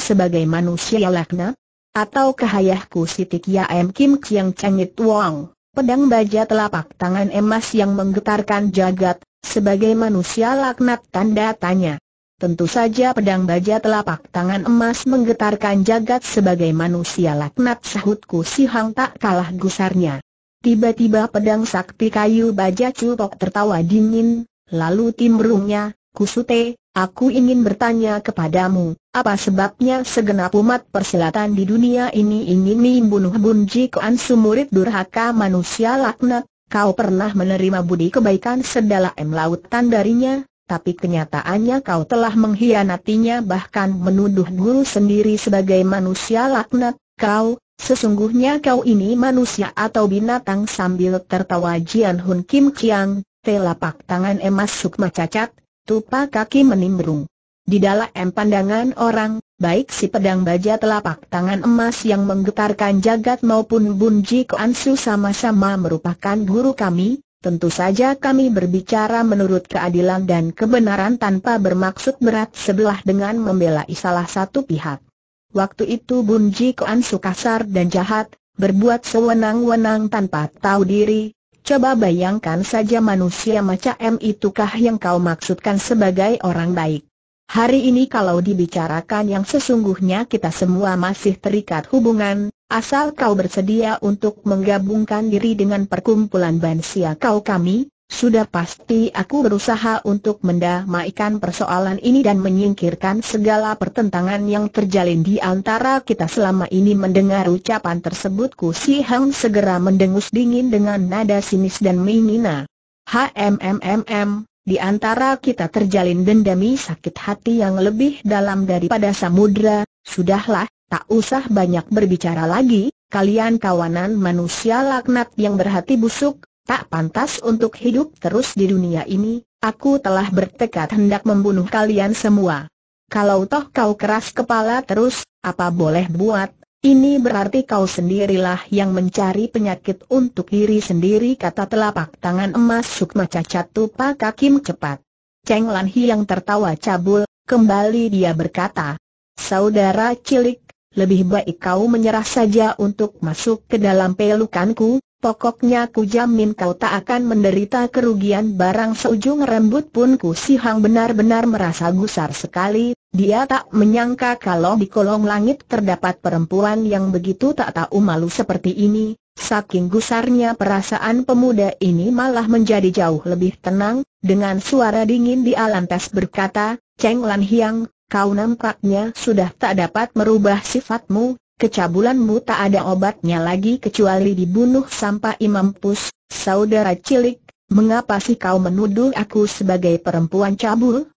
sebagai manusia lakna? Atau kahayahku sitik ya M Kim Chiang Changit Wong? Pedang baja telapak tangan emas yang menggetarkan jagat, sebagai manusia laknat tanda tanya. Tentu saja pedang baja telapak tangan emas menggetarkan jagat sebagai manusia laknat sahutku si Hang tak kalah gusarnya. Tiba-tiba pedang sakti kayu baja cupok tertawa dingin, lalu timbrungnya, kusute, aku ingin bertanya kepadamu, apa sebabnya segenap umat persilatan di dunia ini ingin membunuh Bunji koan sumurid durhaka manusia laknat, Kau pernah menerima budi kebaikan sedala sedalam lautan darinya, tapi kenyataannya kau telah mengkhianatinya bahkan menuduh guru sendiri sebagai manusia laknat, kau, sesungguhnya kau ini manusia atau binatang sambil tertawa Jian Hun Kim Chiang, telapak tangan emas sukma cacat, tupa kaki menimbrung. Di dalam pandangan orang, baik si pedang baja telapak tangan emas yang menggetarkan jagat maupun Bunji Koansu sama-sama merupakan guru kami, tentu saja kami berbicara menurut keadilan dan kebenaran tanpa bermaksud berat sebelah dengan membela salah satu pihak. Waktu itu Bunji Koansu kasar dan jahat, berbuat sewenang-wenang tanpa tahu diri, Coba bayangkan saja manusia macam itukah yang kau maksudkan sebagai orang baik. Hari ini kalau dibicarakan yang sesungguhnya kita semua masih terikat hubungan, asal kau bersedia untuk menggabungkan diri dengan perkumpulan Bansia kau kami, sudah pasti aku berusaha untuk mendamaikan persoalan ini dan menyingkirkan segala pertentangan yang terjalin di antara kita selama ini mendengar ucapan tersebut Ku Si Hang segera mendengus dingin dengan nada sinis dan mengina. HMMMM, di antara kita terjalin dendami sakit hati yang lebih dalam daripada samudra, sudahlah, tak usah banyak berbicara lagi, kalian kawanan manusia laknat yang berhati busuk, tak pantas untuk hidup terus di dunia ini, aku telah bertekad hendak membunuh kalian semua. Kalau toh kau keras kepala terus, apa boleh buat, ini berarti kau sendirilah yang mencari penyakit untuk diri sendiri kata telapak tangan emas Sukma cacat tupa kakim cepat. Cheng Lan Hi yang tertawa cabul, kembali dia berkata, Saudara cilik, lebih baik kau menyerah saja untuk masuk ke dalam pelukanku, Pokoknya ku jamin kau tak akan menderita kerugian barang seujung rambut pun ku sihang benar-benar merasa gusar sekali, dia tak menyangka kalau di kolong langit terdapat perempuan yang begitu tak tahu malu seperti ini, saking gusarnya perasaan pemuda ini malah menjadi jauh lebih tenang, dengan suara dingin di alantes berkata, Cheng Lan Hiang, kau nampaknya sudah tak dapat merubah sifatmu, Kecabulanmu tak ada obatnya lagi kecuali dibunuh sampai Pus, saudara cilik, mengapa sih kau menuduh aku sebagai perempuan cabul?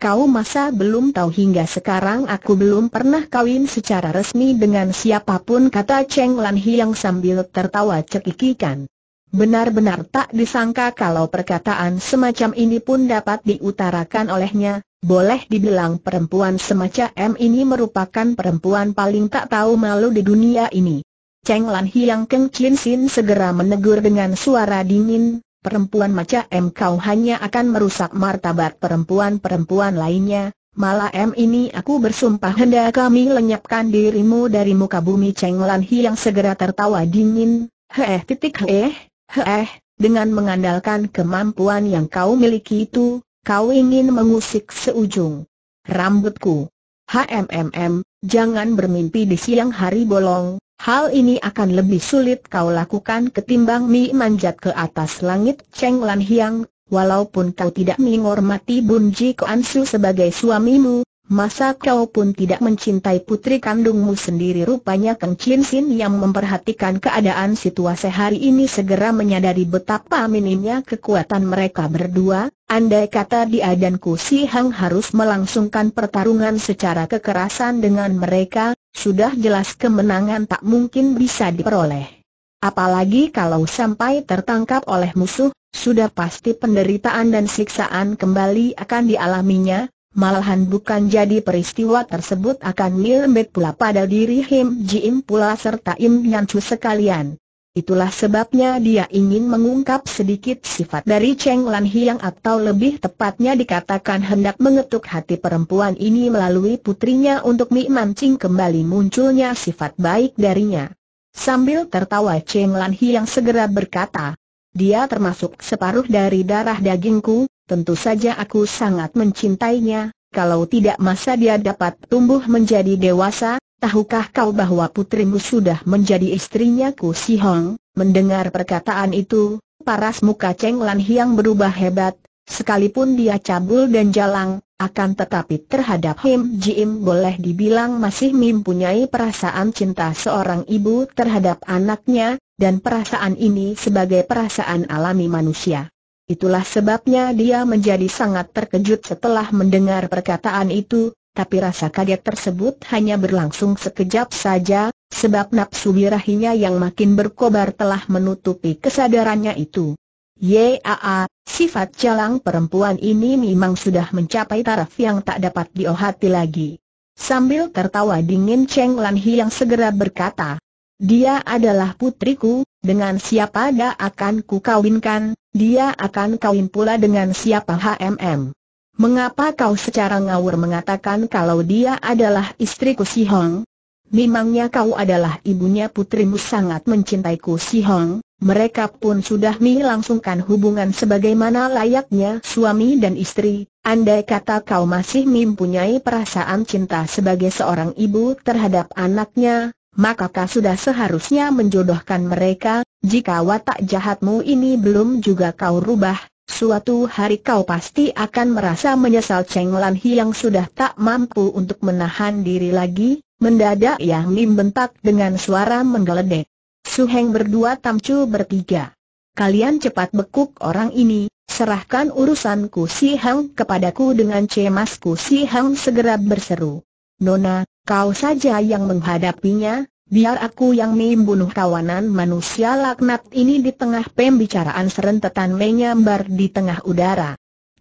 Kau masa belum tahu hingga sekarang aku belum pernah kawin secara resmi dengan siapapun kata Cheng Lan Hiang sambil tertawa cekikikan. Benar-benar tak disangka kalau perkataan semacam ini pun dapat diutarakan olehnya, boleh dibilang perempuan semacam M ini merupakan perempuan paling tak tahu malu di dunia ini. Cheng Lan Hiang Keng Chin Sin segera menegur dengan suara dingin, perempuan macam M kau hanya akan merusak martabat perempuan-perempuan lainnya, Malah M ini aku bersumpah hendak kami lenyapkan dirimu dari muka bumi Cheng Lan Hiang segera tertawa dingin, heeh titik heeh, heeh, dengan mengandalkan kemampuan yang kau miliki itu, Kau ingin mengusik seujung rambutku. HMMM, jangan bermimpi di siang hari bolong, hal ini akan lebih sulit kau lakukan ketimbang mi manjat ke atas langit Cheng Lan Hiang, walaupun kau tidak menghormati Bun Ji sebagai suamimu, Masa kau pun tidak mencintai putri kandungmu sendiri rupanya Kang Chin Sin yang memperhatikan keadaan situasi hari ini segera menyadari betapa minimnya kekuatan mereka berdua, andai kata dia dan Ku Si Hang harus melangsungkan pertarungan secara kekerasan dengan mereka, sudah jelas kemenangan tak mungkin bisa diperoleh. Apalagi kalau sampai tertangkap oleh musuh, sudah pasti penderitaan dan siksaan kembali akan dialaminya, Malahan bukan jadi peristiwa tersebut akan mirip pula pada diri Him Jim pula serta Im Yan Chu sekalian. Itulah sebabnya dia ingin mengungkap sedikit sifat dari Cheng Lan Hiang atau lebih tepatnya dikatakan hendak mengetuk hati perempuan ini melalui putrinya untuk memancing kembali munculnya sifat baik darinya. Sambil tertawa Cheng Lan Hiang segera berkata, dia termasuk separuh dari darah dagingku, tentu saja aku sangat mencintainya, kalau tidak masa dia dapat tumbuh menjadi dewasa, tahukah kau bahwa putrimu sudah menjadi istrinya Ku Si Hong? Mendengar perkataan itu, paras muka Cheng Lan Hiang berubah hebat, sekalipun dia cabul dan jalang, akan tetapi terhadap Him Ji Im boleh dibilang masih mempunyai perasaan cinta seorang ibu terhadap anaknya, dan perasaan ini sebagai perasaan alami manusia. Itulah sebabnya dia menjadi sangat terkejut setelah mendengar perkataan itu, tapi rasa kaget tersebut hanya berlangsung sekejap saja, sebab nafsu birahinya yang makin berkobar telah menutupi kesadarannya itu. Yaa, sifat jalang perempuan ini memang sudah mencapai taraf yang tak dapat diohati lagi. Sambil tertawa dingin Cheng Lan Hi yang segera berkata, dia adalah putriku, dengan siapa dia akan kukawinkan, dia akan kawin pula dengan siapa HMM. Mengapa kau secara ngawur mengatakan kalau dia adalah istriku Si Hong? Memangnya kau adalah ibunya putrimu sangat mencintaiku Si Hong, mereka pun sudah melangsungkan hubungan sebagaimana layaknya suami dan istri, andai kata kau masih mempunyai perasaan cinta sebagai seorang ibu terhadap anaknya, maka kau sudah seharusnya menjodohkan mereka, jika watak jahatmu ini belum juga kau rubah, suatu hari kau pasti akan merasa menyesal Cheng Lan Hi yang sudah tak mampu untuk menahan diri lagi, mendadak Yang Lim bentak dengan suara menggeledek. Su Heng berdua tamcu bertiga. Kalian cepat bekuk orang ini, serahkan urusanku Si Hang kepadaku dengan cemasku Si Hang segera berseru. Nona, Kau saja yang menghadapinya, biar aku yang membunuh kawanan manusia laknat ini di tengah pembicaraan serentetan menyambar di tengah udara.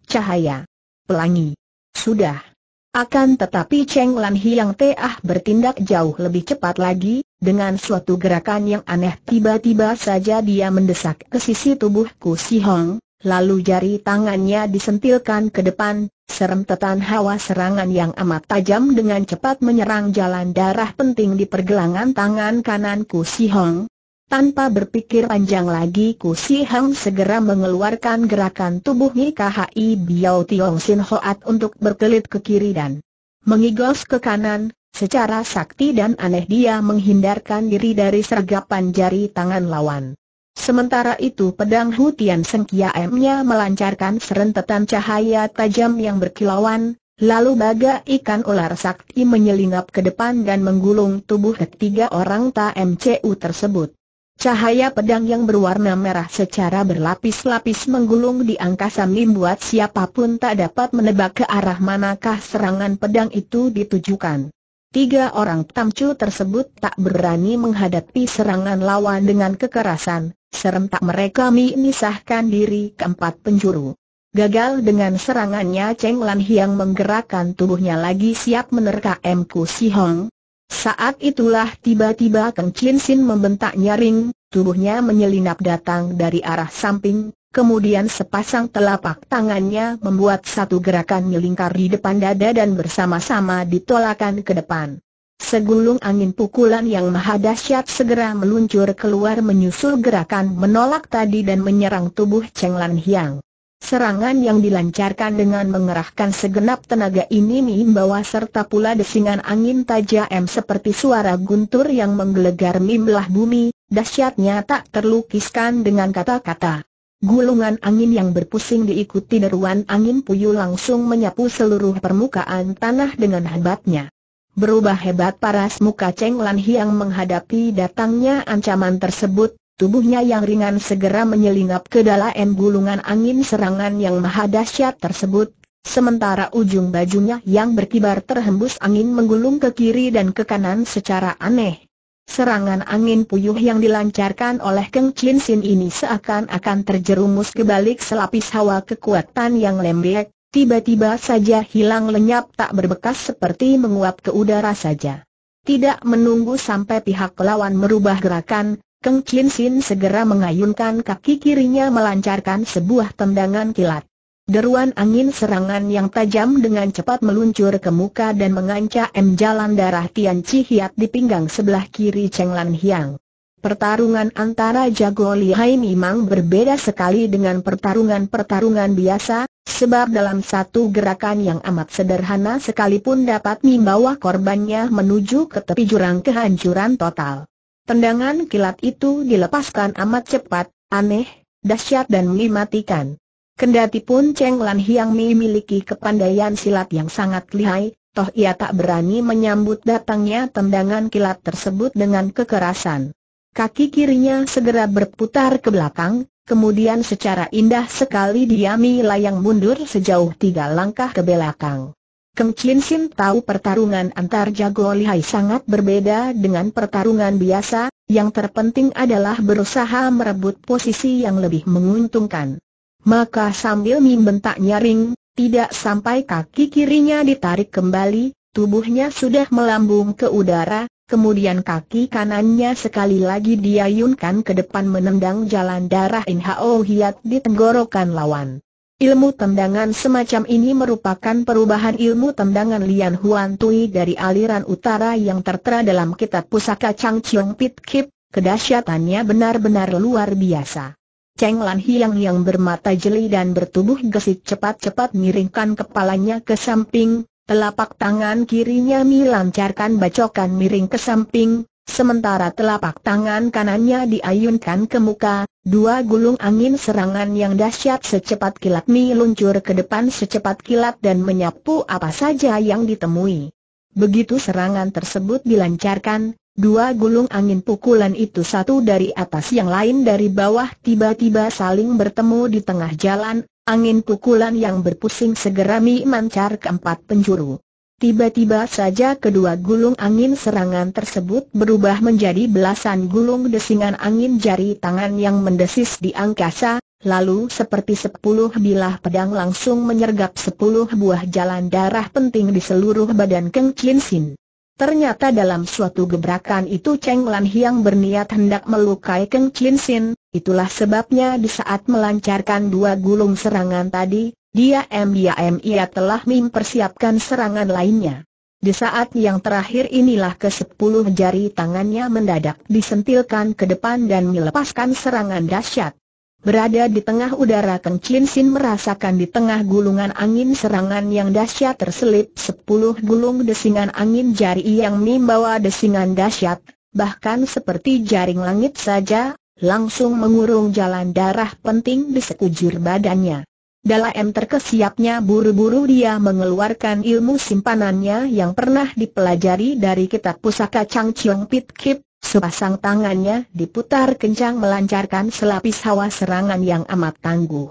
Cahaya. Pelangi. Sudah. Akan tetapi Cheng Lan Hiang Teah bertindak jauh lebih cepat lagi, dengan suatu gerakan yang aneh tiba-tiba saja dia mendesak ke sisi tubuhku Si Hong, lalu jari tangannya disentilkan ke depan, Serem Serentetan hawa serangan yang amat tajam dengan cepat menyerang jalan darah penting di pergelangan tangan kananku Si Hong. Tanpa berpikir panjang lagi Ku Si Hong segera mengeluarkan gerakan tubuhnya KHI Biao Tiong Sin Hoat untuk berkelit ke kiri dan mengigos ke kanan, secara sakti dan aneh dia menghindarkan diri dari sergapan jari tangan lawan. Sementara itu pedang Hutian M-nya melancarkan serentetan cahaya tajam yang berkilauan, lalu baga ikan ular sakti menyelinap ke depan dan menggulung tubuh ketiga orang TMCU tersebut. Cahaya pedang yang berwarna merah secara berlapis-lapis menggulung di angkasa membuat siapapun tak dapat menebak ke arah manakah serangan pedang itu ditujukan. Tiga orang tamcu tersebut tak berani menghadapi serangan lawan dengan kekerasan, Serentak mereka memisahkan diri keempat penjuru. Gagal dengan serangannya Cheng Lan Hiang menggerakkan tubuhnya lagi siap menerka M. Ku Si Hong. Saat itulah tiba-tiba Keng Chin Sin membentak nyaring, tubuhnya menyelinap datang dari arah samping, kemudian sepasang telapak tangannya membuat satu gerakan melingkar di depan dada dan bersama-sama ditolakkan ke depan. Segulung angin pukulan yang maha dahsyat segera meluncur keluar menyusul gerakan menolak tadi dan menyerang tubuh Cheng Lan Hiang. Serangan yang dilancarkan dengan mengerahkan segenap tenaga ini membawa serta pula desingan angin tajam seperti suara guntur yang menggelegar mimlah bumi, dahsyatnya tak terlukiskan dengan kata-kata. Gulungan angin yang berpusing diikuti deruan angin puyuh langsung menyapu seluruh permukaan tanah dengan hebatnya. Berubah hebat paras muka Cheng Lan Hiang menghadapi datangnya ancaman tersebut, tubuhnya yang ringan segera menyelinap ke dalam gulungan angin serangan yang maha dahsyat tersebut, sementara ujung bajunya yang berkibar terhembus angin menggulung ke kiri dan ke kanan secara aneh. Serangan angin puyuh yang dilancarkan oleh Keng Chin Sin ini seakan-akan terjerumus ke balik selapis hawa kekuatan yang lembek, tiba-tiba saja hilang lenyap tak berbekas seperti menguap ke udara saja. Tidak menunggu sampai pihak lawan merubah gerakan, Keng Chin Sin segera mengayunkan kaki kirinya melancarkan sebuah tendangan kilat. Deruan angin serangan yang tajam dengan cepat meluncur ke muka dan mengancam jalan darah Tian Chi Hiat di pinggang sebelah kiri Cheng Lan Hiang. Pertarungan antara jago Li Hai memang berbeda sekali dengan pertarungan-pertarungan biasa, sebab dalam satu gerakan yang amat sederhana sekalipun dapat membawa korbannya menuju ke tepi jurang kehancuran total. Tendangan kilat itu dilepaskan amat cepat, aneh, dahsyat dan mematikan. Kendati pun Cheng Lan Hiang memiliki kepandaian silat yang sangat lihai, toh ia tak berani menyambut datangnya tendangan kilat tersebut dengan kekerasan. Kaki kirinya segera berputar ke belakang, kemudian secara indah sekali dia melayang mundur sejauh tiga langkah ke belakang. Keng Chin Sim tahu pertarungan antar jago lihai sangat berbeda dengan pertarungan biasa, yang terpenting adalah berusaha merebut posisi yang lebih menguntungkan. Maka sambil membentak nyaring, tidak sampai kaki kirinya ditarik kembali, tubuhnya sudah melambung ke udara, Kemudian kaki kanannya sekali lagi diayunkan ke depan menendang jalan darah Hao Hiat di tenggorokan lawan. Ilmu tendangan semacam ini merupakan perubahan ilmu tendangan Lian Huan Tui dari aliran utara yang tertera dalam kitab pusaka Chang Chiong Pit Kip, kedahsyatannya benar-benar luar biasa. Cheng Lan Hiang yang bermata jeli dan bertubuh gesit cepat-cepat miringkan kepalanya ke samping, Telapak tangan kirinya melancarkan bacokan miring ke samping, sementara telapak tangan kanannya diayunkan ke muka, dua gulung angin serangan yang dahsyat secepat kilat Mi luncur ke depan secepat kilat dan menyapu apa saja yang ditemui. Begitu serangan tersebut dilancarkan, dua gulung angin pukulan itu satu dari atas yang lain dari bawah tiba-tiba saling bertemu di tengah jalan, Angin pukulan yang berpusing segera memancar ke empat penjuru. Tiba-tiba saja kedua gulung angin serangan tersebut berubah menjadi belasan gulung desingan angin jari tangan yang mendesis di angkasa, lalu seperti sepuluh bilah pedang langsung menyergap sepuluh buah jalan darah penting di seluruh badan Keng Chin Sin. Ternyata dalam suatu gebrakan itu Cheng Lan Hiang berniat hendak melukai Keng Chin Sin, itulah sebabnya di saat melancarkan dua gulung serangan tadi, dia M.I.A.M. ia telah mempersiapkan serangan lainnya. Di saat yang terakhir inilah ke sepuluh jari tangannya mendadak disentilkan ke depan dan melepaskan serangan dahsyat. Berada di tengah udara Keng Sin merasakan di tengah gulungan angin serangan yang dahsyat terselip sepuluh gulung desingan angin jari yang membawa desingan dahsyat, bahkan seperti jaring langit saja, langsung mengurung jalan darah penting di sekujur badannya. Dalam terkesiapnya buru-buru dia mengeluarkan ilmu simpanannya yang pernah dipelajari dari kitab pusaka Chang Chiong Pit Kip, Sepasang tangannya diputar kencang melancarkan selapis hawa serangan yang amat tangguh.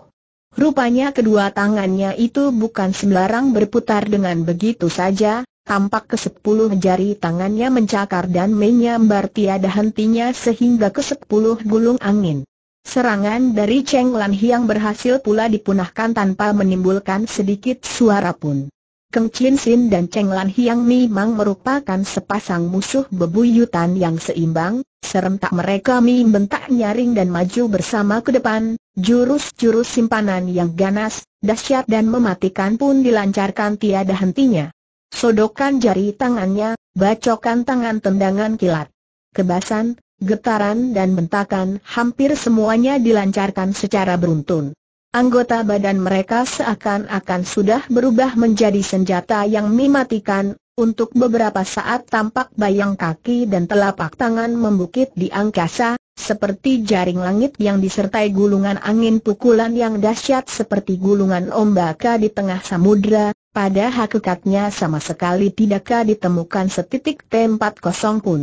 Rupanya kedua tangannya itu bukan sembarang berputar dengan begitu saja, tampak ke sepuluh jari tangannya mencakar dan menyambar tiada hentinya sehingga ke sepuluh gulung angin. Serangan dari Cheng Lan Hiang berhasil pula dipunahkan tanpa menimbulkan sedikit suara pun. Keng Chin Sin dan Cheng Lan Hiang memang merupakan sepasang musuh bebuyutan yang seimbang, serentak mereka membentak nyaring dan maju bersama ke depan, jurus-jurus simpanan yang ganas, dahsyat dan mematikan pun dilancarkan tiada hentinya. Sodokan jari tangannya, bacokan tangan tendangan kilat. Kebasan, getaran dan bentakan hampir semuanya dilancarkan secara beruntun. Anggota badan mereka seakan-akan sudah berubah menjadi senjata yang mematikan, untuk beberapa saat tampak bayang kaki dan telapak tangan membukit di angkasa, seperti jaring langit yang disertai gulungan angin pukulan yang dahsyat seperti gulungan ombak di tengah samudra, pada hakikatnya sama sekali tidakkah ditemukan setitik tempat kosong pun.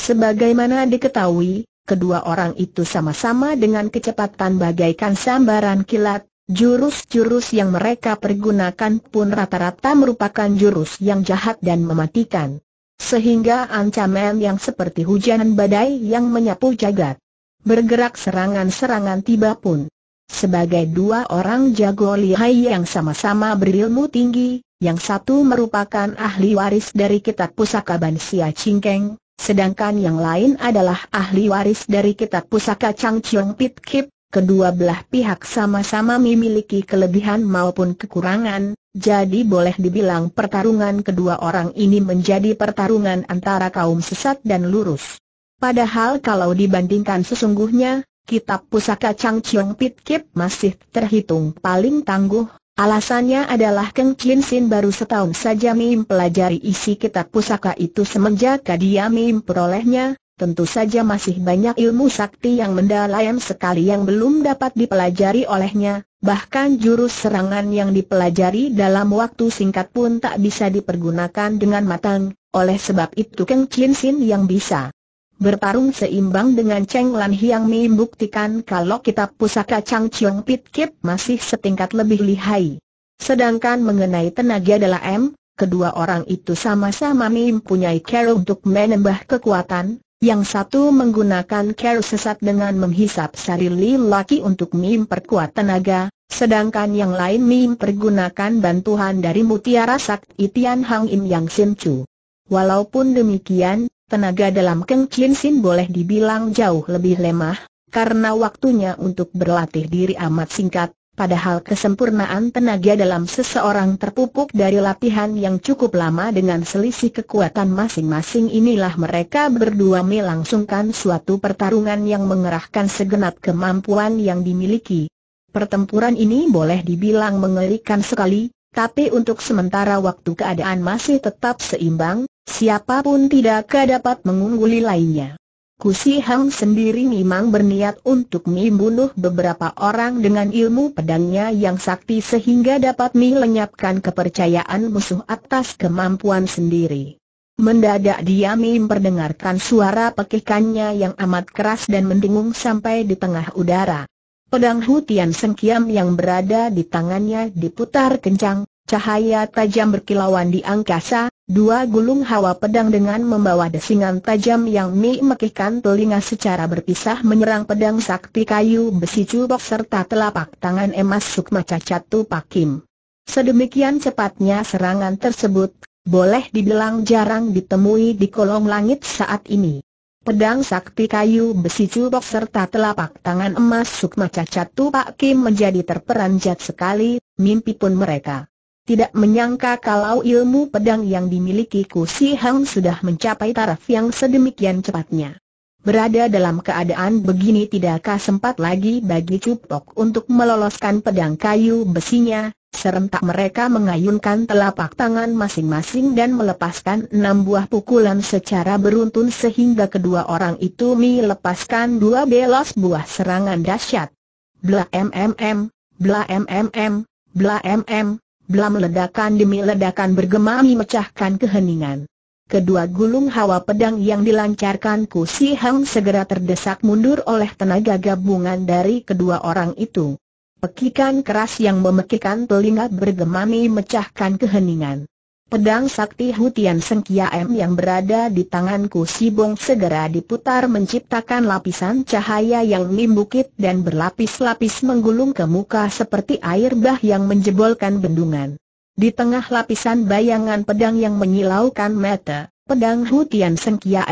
Sebagaimana diketahui, kedua orang itu sama-sama dengan kecepatan bagaikan sambaran kilat, jurus-jurus yang mereka pergunakan pun rata-rata merupakan jurus yang jahat dan mematikan. Sehingga ancaman yang seperti hujan badai yang menyapu jagat. Bergerak serangan-serangan tiba pun. Sebagai dua orang jago lihai yang sama-sama berilmu tinggi, yang satu merupakan ahli waris dari kitab pusaka Bansia Cingkeng, Sedangkan yang lain adalah ahli waris dari kitab pusaka Chang Chiong Pit Kip, kedua belah pihak sama-sama memiliki kelebihan maupun kekurangan, jadi boleh dibilang pertarungan kedua orang ini menjadi pertarungan antara kaum sesat dan lurus. Padahal kalau dibandingkan sesungguhnya, kitab pusaka Chang Chiong Pit Kip masih terhitung paling tangguh, Alasannya adalah Keng Chin Sin baru setahun saja pelajari isi kitab pusaka itu semenjak dia memperolehnya, tentu saja masih banyak ilmu sakti yang mendalam sekali yang belum dapat dipelajari olehnya, bahkan jurus serangan yang dipelajari dalam waktu singkat pun tak bisa dipergunakan dengan matang, oleh sebab itu Keng Chin Sin yang bisa Bertarung seimbang dengan Cheng Lan Hiang Mi buktikan kalau kitab pusaka Chang Chiong Pit Kip masih setingkat lebih lihai. Sedangkan mengenai tenaga adalah M, kedua orang itu sama-sama mempunyai care untuk menambah kekuatan, yang satu menggunakan care sesat dengan menghisap sari laki untuk memperkuat tenaga, sedangkan yang lain mempergunakan bantuan dari mutiara sakti Tian Hang Im Yang Sim Chu. Walaupun demikian, tenaga dalam Keng Chin Sin boleh dibilang jauh lebih lemah, karena waktunya untuk berlatih diri amat singkat, padahal kesempurnaan tenaga dalam seseorang terpupuk dari latihan yang cukup lama dengan selisih kekuatan masing-masing inilah mereka berdua melangsungkan suatu pertarungan yang mengerahkan segenap kemampuan yang dimiliki. Pertempuran ini boleh dibilang mengerikan sekali, tapi untuk sementara waktu keadaan masih tetap seimbang, siapapun tidak dapat mengungguli lainnya. Kusi Hang sendiri memang berniat untuk membunuh beberapa orang dengan ilmu pedangnya yang sakti sehingga dapat melenyapkan kepercayaan musuh atas kemampuan sendiri. Mendadak dia memperdengarkan suara pekikannya yang amat keras dan mendengung sampai di tengah udara. Pedang Hutian Sengkiam yang berada di tangannya diputar kencang, cahaya tajam berkilauan di angkasa, dua gulung hawa pedang dengan membawa desingan tajam yang memekihkan telinga secara berpisah menyerang pedang sakti kayu besi cubok serta telapak tangan emas sukma cacat tupak Kim. Sedemikian cepatnya serangan tersebut, boleh dibilang jarang ditemui di kolong langit saat ini pedang sakti kayu besi cubok serta telapak tangan emas sukma cacat Tupak Kim menjadi terperanjat sekali, mimpi pun mereka. Tidak menyangka kalau ilmu pedang yang dimiliki Ku Si Hang sudah mencapai taraf yang sedemikian cepatnya. Berada dalam keadaan begini tidakkah sempat lagi bagi Cupok untuk meloloskan pedang kayu besinya, Serentak mereka mengayunkan telapak tangan masing-masing dan melepaskan enam buah pukulan secara beruntun sehingga kedua orang itu melepaskan dua belas buah serangan dahsyat. Bla MMM, bla MMM, bla mmm, bla meledakan demi ledakan bergema memecahkan keheningan. Kedua gulung hawa pedang yang dilancarkan Ku Si Hang segera terdesak mundur oleh tenaga gabungan dari kedua orang itu. Pekikan keras yang memekikan telinga bergemami mecahkan keheningan. Pedang sakti Hutian M yang berada di tanganku Sibong segera diputar menciptakan lapisan cahaya yang membukit dan berlapis-lapis menggulung ke muka seperti air bah yang menjebolkan bendungan. Di tengah lapisan bayangan pedang yang menyilaukan mata, pedang Hutian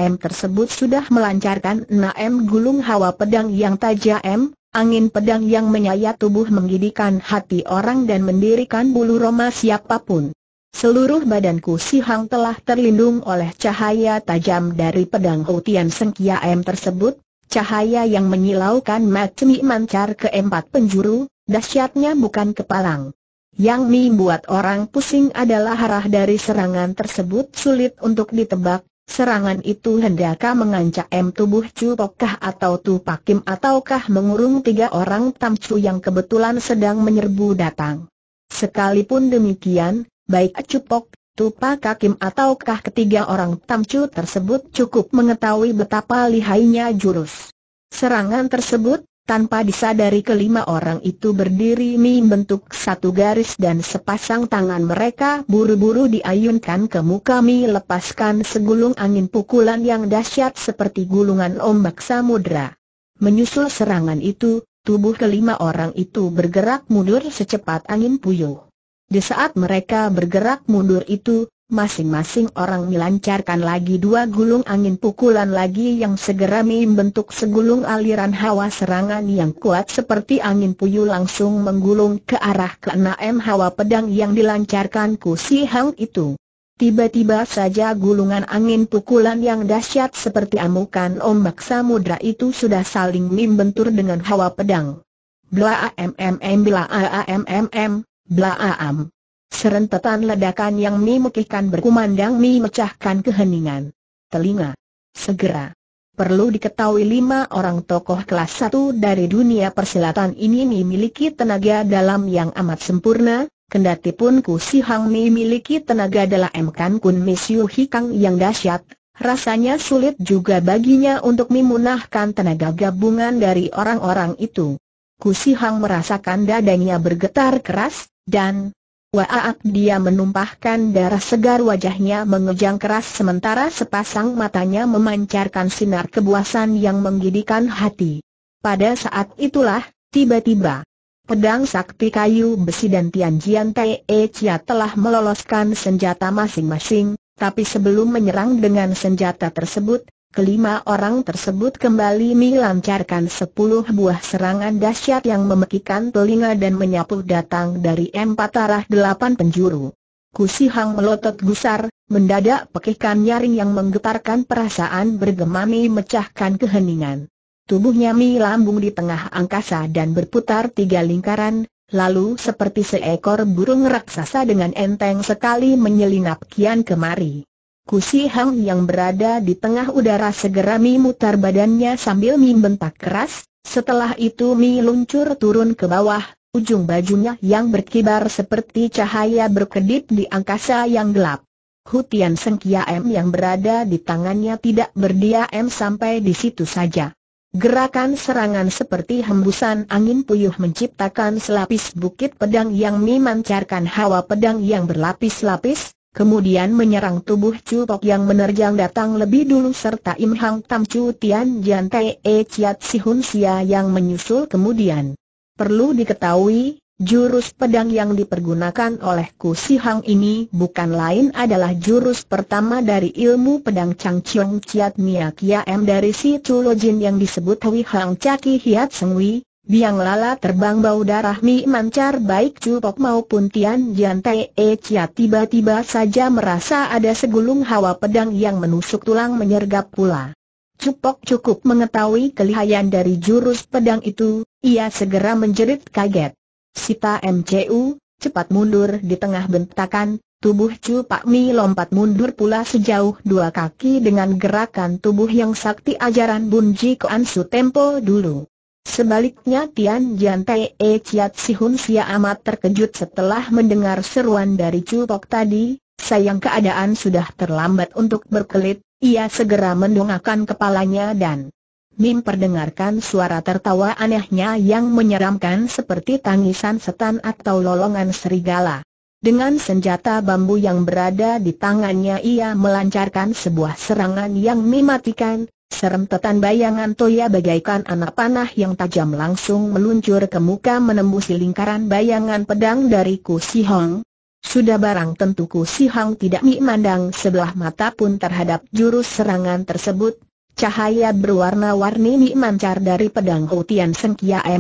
M tersebut sudah melancarkan enam gulung hawa pedang yang tajam, Angin pedang yang menyayat tubuh menggidikan hati orang dan mendirikan bulu roma siapapun. Seluruh badanku sihang telah terlindung oleh cahaya tajam dari pedang Houtian Sengkia M tersebut, cahaya yang menyilaukan macemi mancar ke empat penjuru, dahsyatnya bukan kepalang. Yang membuat orang pusing adalah arah dari serangan tersebut sulit untuk ditebak, Serangan itu hendakkah mengancam tubuh Chu Pokkah atau Tu Pakim ataukah mengurung tiga orang Tam Chu yang kebetulan sedang menyerbu datang. Sekalipun demikian, baik Chu Pok, Tu ataukah ketiga orang Tam Chu tersebut cukup mengetahui betapa lihainya jurus. Serangan tersebut, tanpa disadari kelima orang itu berdiri membentuk satu garis dan sepasang tangan mereka buru-buru diayunkan ke muka mi lepaskan segulung angin pukulan yang dahsyat seperti gulungan ombak samudra. Menyusul serangan itu, tubuh kelima orang itu bergerak mundur secepat angin puyuh. Di saat mereka bergerak mundur itu, Masing-masing orang melancarkan lagi dua gulung angin pukulan lagi yang segera membentuk segulung aliran hawa serangan yang kuat seperti angin puyuh langsung menggulung ke arah keenam hawa pedang yang dilancarkan ku si Hang itu. Tiba-tiba saja gulungan angin pukulan yang dahsyat seperti amukan ombak samudra itu sudah saling membentur dengan hawa pedang. Bla AMMM bla AMMM, bla AM. Serentetan ledakan yang memukihkan berkumandang memecahkan keheningan. Telinga. Segera. Perlu diketahui lima orang tokoh kelas satu dari dunia persilatan ini memiliki tenaga dalam yang amat sempurna, kendati pun Ku Si Hang memiliki tenaga dalam Kan Kun Misiu Hikang yang dahsyat, rasanya sulit juga baginya untuk memunahkan tenaga gabungan dari orang-orang itu. Ku Hang merasakan dadanya bergetar keras, dan Waaak dia menumpahkan darah segar wajahnya mengejang keras sementara sepasang matanya memancarkan sinar kebuasan yang menggidikan hati. Pada saat itulah, tiba-tiba, pedang sakti kayu besi dan Tianjian E. Chia telah meloloskan senjata masing-masing, tapi sebelum menyerang dengan senjata tersebut, kelima orang tersebut kembali melancarkan sepuluh buah serangan dahsyat yang memekikan telinga dan menyapu datang dari empat arah delapan penjuru. Kusi Hang melotot gusar, mendadak pekikan nyaring yang menggetarkan perasaan bergemami mecahkan keheningan. Tubuhnya lambung di tengah angkasa dan berputar tiga lingkaran, lalu seperti seekor burung raksasa dengan enteng sekali menyelinap kian kemari. Kusi Hang yang berada di tengah udara segera Mi mutar badannya sambil Mi bentak keras, setelah itu Mi luncur turun ke bawah, ujung bajunya yang berkibar seperti cahaya berkedip di angkasa yang gelap. Hutian M yang berada di tangannya tidak berdiam sampai di situ saja. Gerakan serangan seperti hembusan angin puyuh menciptakan selapis bukit pedang yang memancarkan hawa pedang yang berlapis-lapis, Kemudian menyerang tubuh Chu Pok yang menerjang datang lebih dulu serta Im Hang Tam Chu Tian Jian E Chiat Si Hun Sia yang menyusul kemudian. Perlu diketahui, jurus pedang yang dipergunakan oleh Ku Si Hang ini bukan lain adalah jurus pertama dari ilmu pedang Chang Chiong Chiat Nia Kia M dari si Chu Lo Jin yang disebut Hui Hang Caki Hiat Sengwi, Biang lala terbang bau darah mi mancar baik Cupok maupun Tian Jian Te e Chia tiba-tiba saja merasa ada segulung hawa pedang yang menusuk tulang menyergap pula. Cupok cukup mengetahui kelihayan dari jurus pedang itu, ia segera menjerit kaget. Sita MCU, cepat mundur di tengah bentakan, Tubuh Chu Pak Mi lompat mundur pula sejauh dua kaki dengan gerakan tubuh yang sakti ajaran Bunji Koan Su Tempo dulu. Sebaliknya Tian Jian Tee e Chiat Si Hun Sia amat terkejut setelah mendengar seruan dari Chu Tok tadi, sayang keadaan sudah terlambat untuk berkelit, ia segera mendongakkan kepalanya dan Mim perdengarkan suara tertawa anehnya yang menyeramkan seperti tangisan setan atau lolongan serigala. Dengan senjata bambu yang berada di tangannya ia melancarkan sebuah serangan yang mematikan, Serentetan bayangan Toya bagaikan anak panah yang tajam langsung meluncur ke muka menembus lingkaran bayangan pedang dari Ku Si Hong. Sudah barang tentu Ku Si Kusihong tidak memandang sebelah mata pun terhadap jurus serangan tersebut. Cahaya berwarna-warni memancar dari pedang Tian Houtian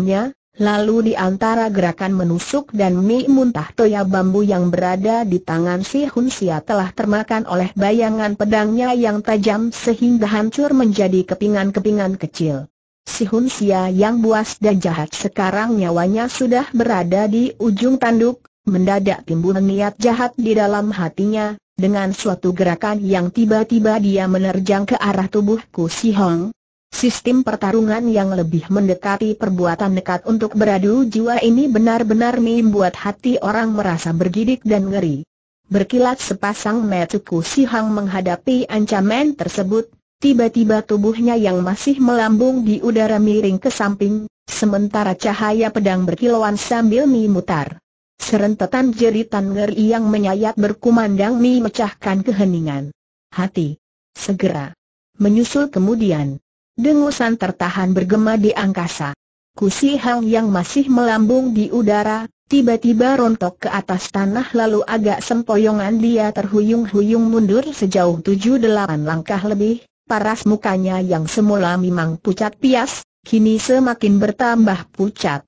nya Lalu di antara gerakan menusuk dan mie muntah toya bambu yang berada di tangan si Hun Sia telah termakan oleh bayangan pedangnya yang tajam sehingga hancur menjadi kepingan-kepingan kecil. Si Hun Sia yang buas dan jahat sekarang nyawanya sudah berada di ujung tanduk, mendadak timbul niat jahat di dalam hatinya, dengan suatu gerakan yang tiba-tiba dia menerjang ke arah tubuhku si Hong, Sistem pertarungan yang lebih mendekati perbuatan nekat untuk beradu jiwa ini benar-benar membuat hati orang merasa bergidik dan ngeri. Berkilat sepasang Metuku Sihang menghadapi ancaman tersebut, tiba-tiba tubuhnya yang masih melambung di udara miring ke samping, sementara cahaya pedang berkilauan sambil memutar. Serentetan jeritan ngeri yang menyayat berkumandang memecahkan keheningan. Hati. Segera. Menyusul kemudian dengusan tertahan bergema di angkasa. Kusi Hang yang masih melambung di udara, tiba-tiba rontok ke atas tanah lalu agak sempoyongan dia terhuyung-huyung mundur sejauh tujuh delapan langkah lebih, paras mukanya yang semula memang pucat pias, kini semakin bertambah pucat.